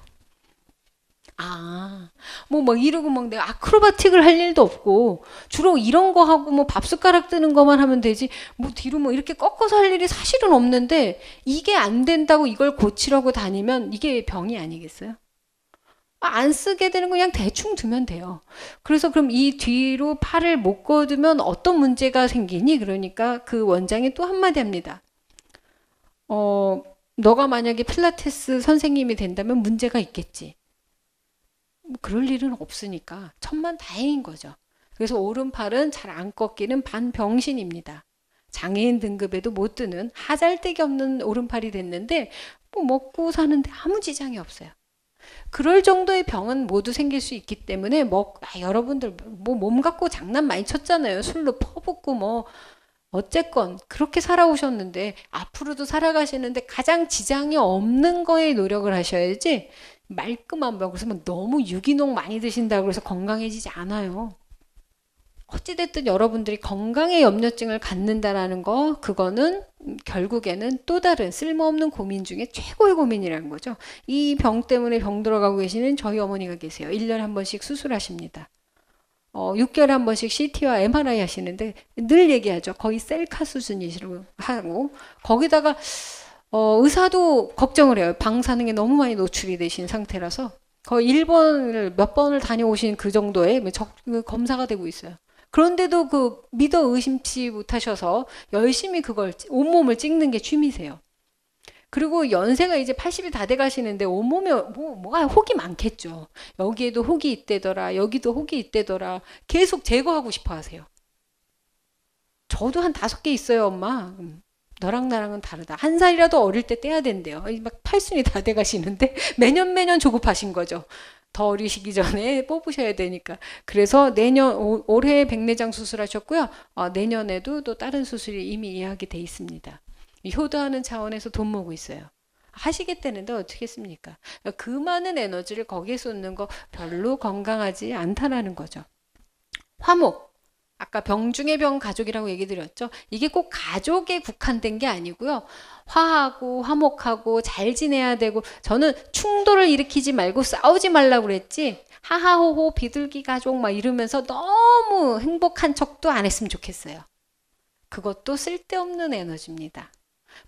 아, 뭐, 막 이러고 막 내가 아크로바틱을 할 일도 없고, 주로 이런 거 하고 뭐 밥숟가락 뜨는 것만 하면 되지, 뭐 뒤로 뭐 이렇게 꺾어서 할 일이 사실은 없는데, 이게 안 된다고 이걸 고치려고 다니면 이게 병이 아니겠어요? 아, 안 쓰게 되는 거 그냥 대충 두면 돼요. 그래서 그럼 이 뒤로 팔을 못 거두면 어떤 문제가 생기니? 그러니까 그 원장이 또 한마디 합니다. 어, 너가 만약에 필라테스 선생님이 된다면 문제가 있겠지. 뭐 그럴 일은 없으니까 천만 다행인 거죠. 그래서 오른팔은 잘 안 꺾이는 반병신입니다. 장애인 등급에도 못 드는 하잘데기 없는 오른팔이 됐는데 뭐 먹고 사는데 아무 지장이 없어요. 그럴 정도의 병은 모두 생길 수 있기 때문에 먹 아, 여러분들 뭐 몸 갖고 장난 많이 쳤잖아요. 술로 퍼붓고 뭐 어쨌건 그렇게 살아오셨는데 앞으로도 살아가시는데 가장 지장이 없는 거에 노력을 하셔야지 말끔한 밥. 뭐 그래서 뭐 너무 유기농 많이 드신다고 그래서 건강해지지 않아요. 어찌됐든 여러분들이 건강의 염려증을 갖는다라는 거, 그거는 결국에는 또 다른 쓸모없는 고민 중에 최고의 고민이라는 거죠. 이 병 때문에 병 들어가고 계시는 저희 어머니가 계세요. 1년에 한 번씩 수술하십니다. 어, 6개월에 한 번씩 CT와 MRI 하시는데 늘 얘기하죠. 거의 셀카 수준이시라고 하고, 거기다가 어, 의사도 걱정을 해요. 방사능에 너무 많이 노출이 되신 상태라서 거의 일본을 몇 번을 다녀오신 그 정도의 뭐 적, 그 검사가 되고 있어요. 그런데도 그 믿어 의심치 못하셔서 열심히 그걸 온몸을 찍는 게 취미세요. 그리고 연세가 이제 80이 다돼 가시는데 온몸에 뭐, 뭐가 혹이 많겠죠. 여기에도 혹이 있대더라, 여기도 혹이 있대더라. 계속 제거하고 싶어 하세요. 저도 한 다섯 개 있어요, 엄마. 음. 너랑 나랑은 다르다. 한 살이라도 어릴 때 떼야 된대요. 막 팔순이 다돼 가시는데 매년 매년 조급하신 거죠. 더 어리시기 전에 뽑으셔야 되니까. 그래서 내년 올해 백내장 수술하셨고요. 어, 내년에도 또 다른 수술이 이미 예약이 돼 있습니다. 효도하는 차원에서 돈 모으고 있어요. 하시겠다는데 어떻겠습니까? 그러니까 그 많은 에너지를 거기에 쏟는 거 별로 건강하지 않다라는 거죠. 화목. 아까 병 중의 병 가족이라고 얘기 드렸죠. 이게 꼭 가족에 국한된 게 아니고요. 화하고 화목하고 잘 지내야 되고 저는 충돌을 일으키지 말고 싸우지 말라고 그랬지. 하하호호 비둘기 가족 막 이러면서 너무 행복한 척도 안 했으면 좋겠어요. 그것도 쓸데없는 에너지입니다.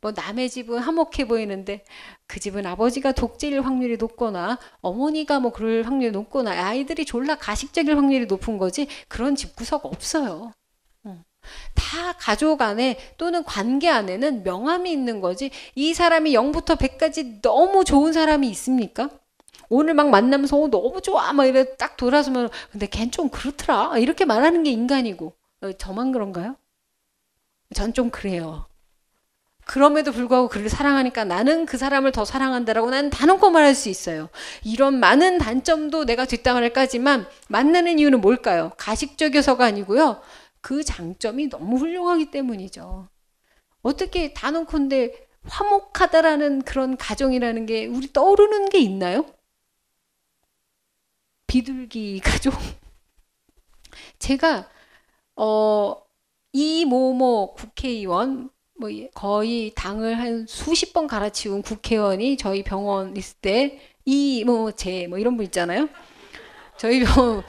뭐 남의 집은 화목해 보이는데 그 집은 아버지가 독재일 확률이 높거나 어머니가 뭐 그럴 확률이 높거나 아이들이 졸라 가식적일 확률이 높은 거지 그런 집 구석 없어요. 다 가족 안에 또는 관계 안에는 명함이 있는 거지 이 사람이 0부터 100까지 너무 좋은 사람이 있습니까? 오늘 막 만나면서 어, 너무 좋아 막 이래 딱 돌아서면 근데 걘 좀 그렇더라 이렇게 말하는 게 인간이고 어, 저만 그런가요? 전 좀 그래요. 그럼에도 불구하고 그를 사랑하니까 나는 그 사람을 더 사랑한다라고 나는 단언코 말할 수 있어요. 이런 많은 단점도 내가 뒷담화를 까지만 만나는 이유는 뭘까요? 가식적이어서가 아니고요. 그 장점이 너무 훌륭하기 때문이죠. 어떻게 단언컨대 화목하다라는 그런 가정이라는 게 우리 떠오르는 게 있나요? 비둘기 가족. 제가 어 이모모 국회의원 뭐 거의 당을 한 수십 번 갈아치운 국회의원이 저희 병원 있을 때 이 뭐제뭐 뭐 이런 분 있잖아요. 저희 병원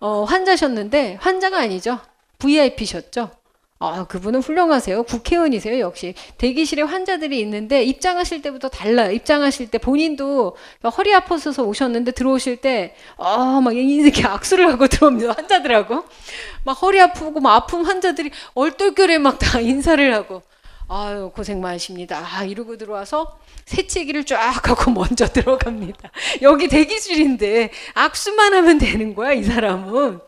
어, 환자셨는데 환자가 아니죠. VIP셨죠. 아, 그분은 훌륭하세요. 국회의원이세요, 역시. 대기실에 환자들이 있는데 입장하실 때부터 달라요. 입장하실 때 본인도 허리 아파서 오셨는데 들어오실 때, 아, 막 이렇게 악수를 하고 들어옵니다. 환자들하고. 막 허리 아프고 막 아픈 환자들이 얼떨결에 막 다 인사를 하고. 아유 고생 많으십니다. 아, 이러고 들어와서 새치기를 쫙 하고 먼저 들어갑니다. 여기 대기실인데 악수만 하면 되는 거야 이 사람은.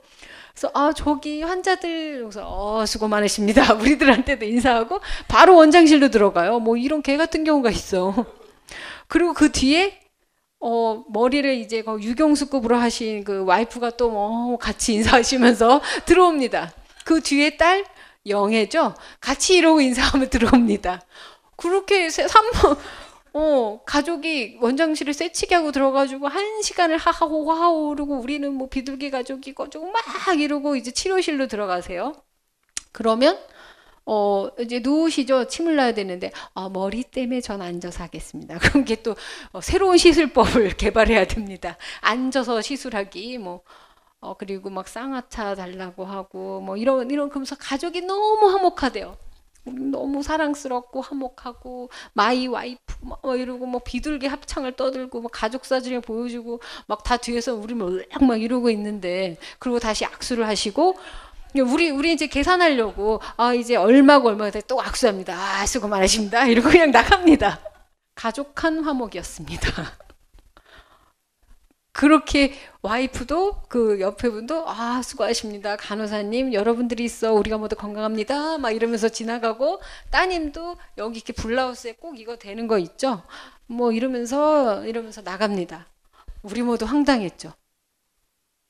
그래서 아 저기 환자들 여기서 어 수고 많으십니다. 우리들한테도 인사하고 바로 원장실로 들어가요. 뭐 이런 개 같은 경우가 있어. 그리고 그 뒤에 어, 머리를 이제 그 유경수급으로 하신 그 와이프가 또 뭐 같이 인사하시면서 들어옵니다. 그 뒤에 딸, 영예죠? 같이 이러고 인사하면 들어옵니다. 그렇게 삼모, 어, 가족이 원장실을 세치게 하고 들어가지고 한 시간을 하하호 하하호 그러고 우리는 뭐 비둘기 가족이고 좀막 이러고 이제 치료실로 들어가세요. 그러면 어 이제 누우시죠 침을놔야 되는데 어, 머리 때문에 전 앉아서 하겠습니다 그런게또 어, 새로운 시술법을 개발해야 됩니다 앉아서 시술하기 뭐 어, 그리고 막 쌍화차 달라고 하고 뭐 이런 이런 그러면서 가족이 너무 화목하대요. 너무 사랑스럽고 화목하고 마이 와이프 막 이러고 뭐 비둘기 합창을 떠들고 뭐 가족 사진을 보여주고 막 다 뒤에서 우리 막막 이러고 있는데 그리고 다시 악수를 하시고 우리 우리 이제 계산하려고 아 이제 얼마고 얼마가 또 악수합니다. 아 수고 많으십니다. 이러고 그냥 나갑니다. 가족한 화목이었습니다. 그렇게 와이프도 그 옆에 분도 아 수고하십니다 간호사님 여러분들이 있어 우리가 모두 건강합니다 막 이러면서 지나가고 따님도 여기 이렇게 블라우스에 꼭 이거 되는 거 있죠 뭐 이러면서 이러면서 나갑니다 우리 모두 황당했죠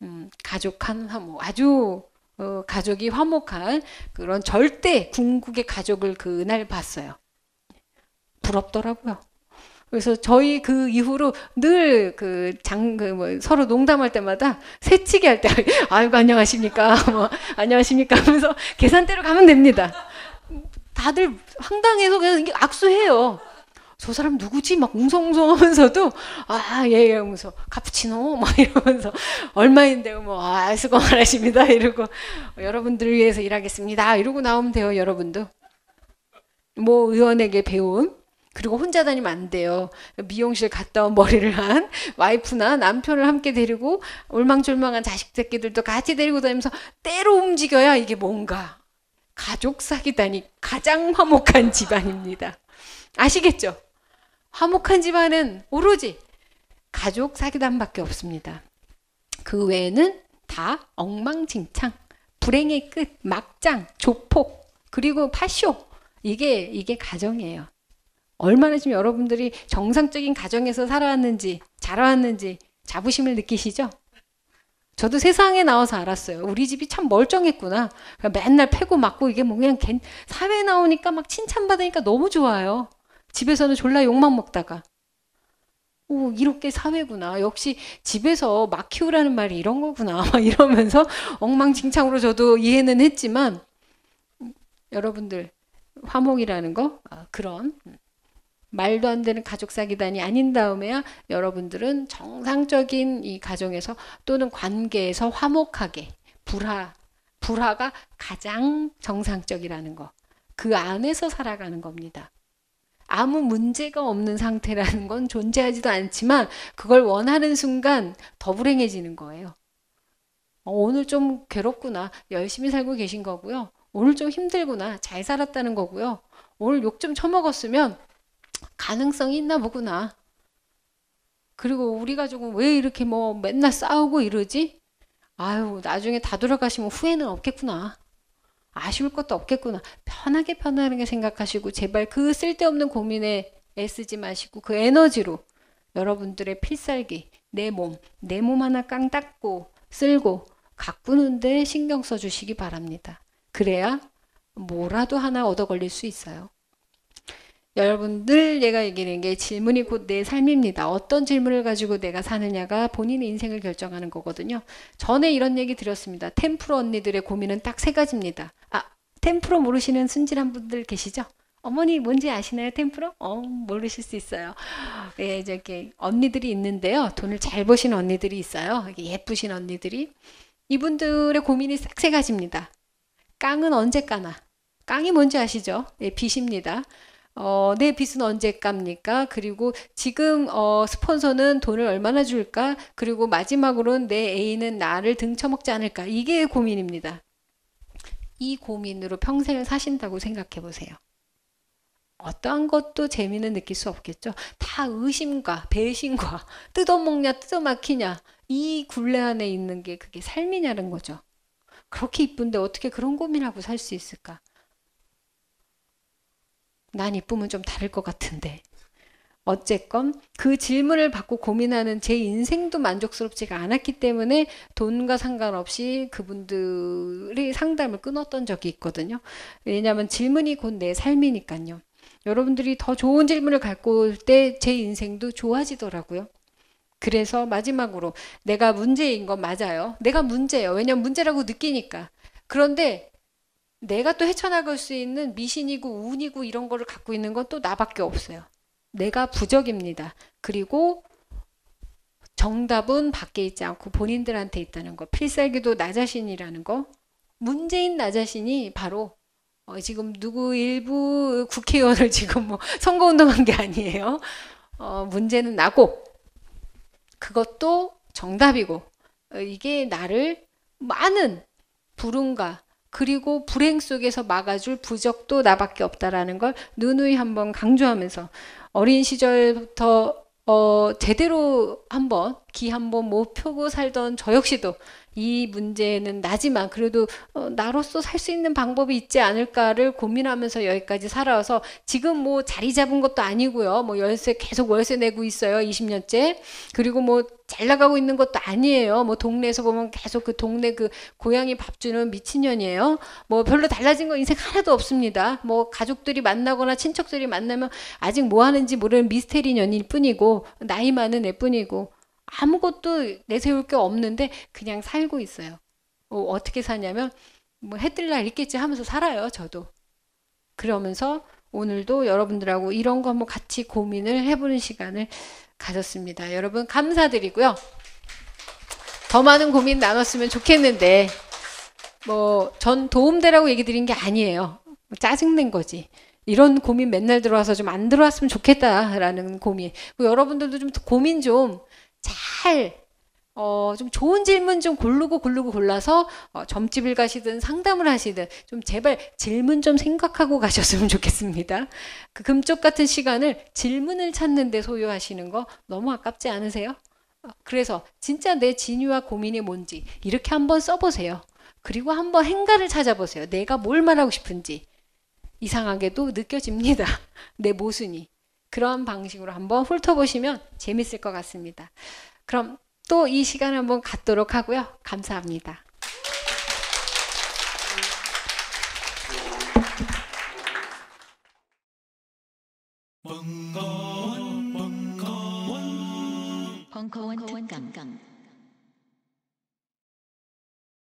음, 가족한 화목 아주 어, 가족이 화목한 그런 절대 궁극의 가족을 그날 봤어요 부럽더라고요. 그래서 저희 그 이후로 늘 그 장, 그 뭐 서로 농담할 때마다 새치기 할 때, 아이고, 안녕하십니까. 뭐, 안녕하십니까 하면서 계산대로 가면 됩니다. 다들 황당해서 그냥 악수해요. 저 사람 누구지? 막 웅성웅성 하면서도, 아, 예, 예, 하면서, 카푸치노? 막 이러면서, 얼마인데, 뭐, 아, 수고 많으십니다. 이러고, 여러분들을 위해서 일하겠습니다. 이러고 나오면 돼요, 여러분도. 뭐, 의원에게 배운 그리고 혼자 다니면 안 돼요. 미용실 갔다 온 머리를 한 와이프나 남편을 함께 데리고 울망졸망한 자식 새끼들도 같이 데리고 다니면서 때로 움직여야 이게 뭔가 가족 사기단이 가장 화목한 집안입니다. 아시겠죠? 화목한 집안은 오로지 가족 사기단밖에 없습니다. 그 외에는 다 엉망진창, 불행의 끝, 막장, 조폭, 그리고 파쇼. 이게 이게 가정이에요. 얼마나 지금 여러분들이 정상적인 가정에서 살아왔는지, 자라왔는지 자부심을 느끼시죠? 저도 세상에 나와서 알았어요. 우리 집이 참 멀쩡했구나. 그러니까 맨날 패고 맞고 이게 뭐 그냥 사회 나오니까 막 칭찬받으니까 너무 좋아요. 집에서는 졸라 욕만 먹다가. 오, 이렇게 사회구나. 역시 집에서 막 키우라는 말이 이런 거구나. 막 이러면서 엉망진창으로 저도 이해는 했지만, 여러분들, 화목이라는 거, 아, 그런 음, 말도 안 되는 가족 사기단이 아닌 다음에야 여러분들은 정상적인 이 가정에서 또는 관계에서 화목하게 불화 불화가 가장 정상적이라는 거. 그 안에서 살아가는 겁니다. 아무 문제가 없는 상태라는 건 존재하지도 않지만 그걸 원하는 순간 더 불행해지는 거예요. 어, 오늘 좀 괴롭구나. 열심히 살고 계신 거고요. 오늘 좀 힘들구나. 잘 살았다는 거고요. 오늘 욕 좀 처먹었으면 가능성이 있나 보구나. 그리고 우리 가족은 왜 이렇게 뭐 맨날 싸우고 이러지? 아유, 나중에 다 돌아가시면 후회는 없겠구나. 아쉬울 것도 없겠구나. 편하게 편하게 생각하시고 제발 그 쓸데없는 고민에 애쓰지 마시고 그 에너지로 여러분들의 필살기, 내 몸, 내 몸 하나 깡 닦고 쓸고 가꾸는데 신경 써주시기 바랍니다. 그래야 뭐라도 하나 얻어 걸릴 수 있어요. 여러분들 내가 얘기하는 게 질문이 곧 내 삶입니다. 어떤 질문을 가지고 내가 사느냐가 본인의 인생을 결정하는 거거든요. 전에 이런 얘기 드렸습니다. 템프로 언니들의 고민은 딱 세 가지입니다. 아, 템프로 모르시는 순진한 분들 계시죠? 어머니 뭔지 아시나요? 템프로? 어, 모르실 수 있어요. 예, 이제 이렇게 언니들이 있는데요. 돈을 잘 버신 언니들이 있어요. 예쁘신 언니들이. 이분들의 고민이 싹 세 가지입니다. 깡은 언제 까나? 깡이 뭔지 아시죠? 예, 빚입니다. 어, 내 빚은 언제 깝니까? 그리고 지금 어, 스폰서는 돈을 얼마나 줄까? 그리고 마지막으로는 내 애인은 나를 등쳐먹지 않을까? 이게 고민입니다. 이 고민으로 평생을 사신다고 생각해 보세요. 어떠한 것도 재미는 느낄 수 없겠죠. 다 의심과 배신과 뜯어먹냐 뜯어막히냐 이 굴레 안에 있는 게 그게 삶이냐는 거죠. 그렇게 이쁜데 어떻게 그런 고민하고 살 수 있을까? 난 이쁨은 좀 다를 것 같은데. 어쨌건 그 질문을 받고 고민하는 제 인생도 만족스럽지가 않았기 때문에 돈과 상관없이 그분들이 상담을 끊었던 적이 있거든요. 왜냐하면 질문이 곧 내 삶이니까요. 여러분들이 더 좋은 질문을 갖고 올 때 제 인생도 좋아지더라고요. 그래서 마지막으로 내가 문제인 건 맞아요. 내가 문제예요. 왜냐면 문제라고 느끼니까. 그런데 내가 또 헤쳐나갈 수 있는 미신이고 운이고 이런 거를 갖고 있는 건 또 나밖에 없어요. 내가 부적입니다. 그리고 정답은 밖에 있지 않고 본인들한테 있다는 거. 필살기도 나 자신이라는 거. 문재인 나 자신이 바로 어 지금 누구 일부 국회의원을 지금 뭐 선거운동한 게 아니에요. 어 문제는 나고 그것도 정답이고 어, 이게 나를 많은 불운과 그리고 불행 속에서 막아줄 부적도 나밖에 없다라는 걸 누누이 한번 강조하면서 어린 시절부터 어, 제대로 한번 기 한번 못 펴고 살던 저 역시도 이 문제는 나지만 그래도 어, 나로서 살 수 있는 방법이 있지 않을까를 고민하면서 여기까지 살아와서 지금 뭐 자리 잡은 것도 아니고요. 뭐 열쇠 계속 월세 내고 있어요. 20년째. 그리고 뭐 잘 나가고 있는 것도 아니에요. 뭐 동네에서 보면 계속 그 동네 그 고양이 밥 주는 미친년이에요. 뭐 별로 달라진 건 인생 하나도 없습니다. 뭐 가족들이 만나거나 친척들이 만나면 아직 뭐 하는지 모르는 미스테리 년일 뿐이고 나이 많은 애 뿐이고 아무것도 내세울 게 없는데 그냥 살고 있어요. 뭐 어떻게 사냐면 뭐 해뜰 날 있겠지 하면서 살아요. 저도. 그러면서 오늘도 여러분들하고 이런 거 한번 같이 고민을 해보는 시간을 가졌습니다. 여러분 감사드리고요. 더 많은 고민 나눴으면 좋겠는데 뭐 전 도움되라고 얘기 드린 게 아니에요. 뭐 짜증낸 거지. 이런 고민 맨날 들어와서 좀 안 들어왔으면 좋겠다라는 고민. 뭐 여러분들도 좀 고민 좀잘 어, 좀 좋은 질문 좀 고르고 고르고 골라서 어, 점집을 가시든 상담을 하시든 좀 제발 질문 좀 생각하고 가셨으면 좋겠습니다. 그 금쪽 같은 시간을 질문을 찾는데 소유하시는거 너무 아깝지 않으세요? 어, 그래서 진짜 내 진유와 고민이 뭔지 이렇게 한번 써보세요. 그리고 한번 행가를 찾아보세요. 내가 뭘 말하고 싶은지 이상하게도 느껴집니다. 내 모순이. 그런 방식으로 한번 훑어보시면 재밌을 것 같습니다. 그럼 또 이 시간 한번 갖도록 하고요. 감사합니다. 벙커원, 벙커원, 벙커원 특강.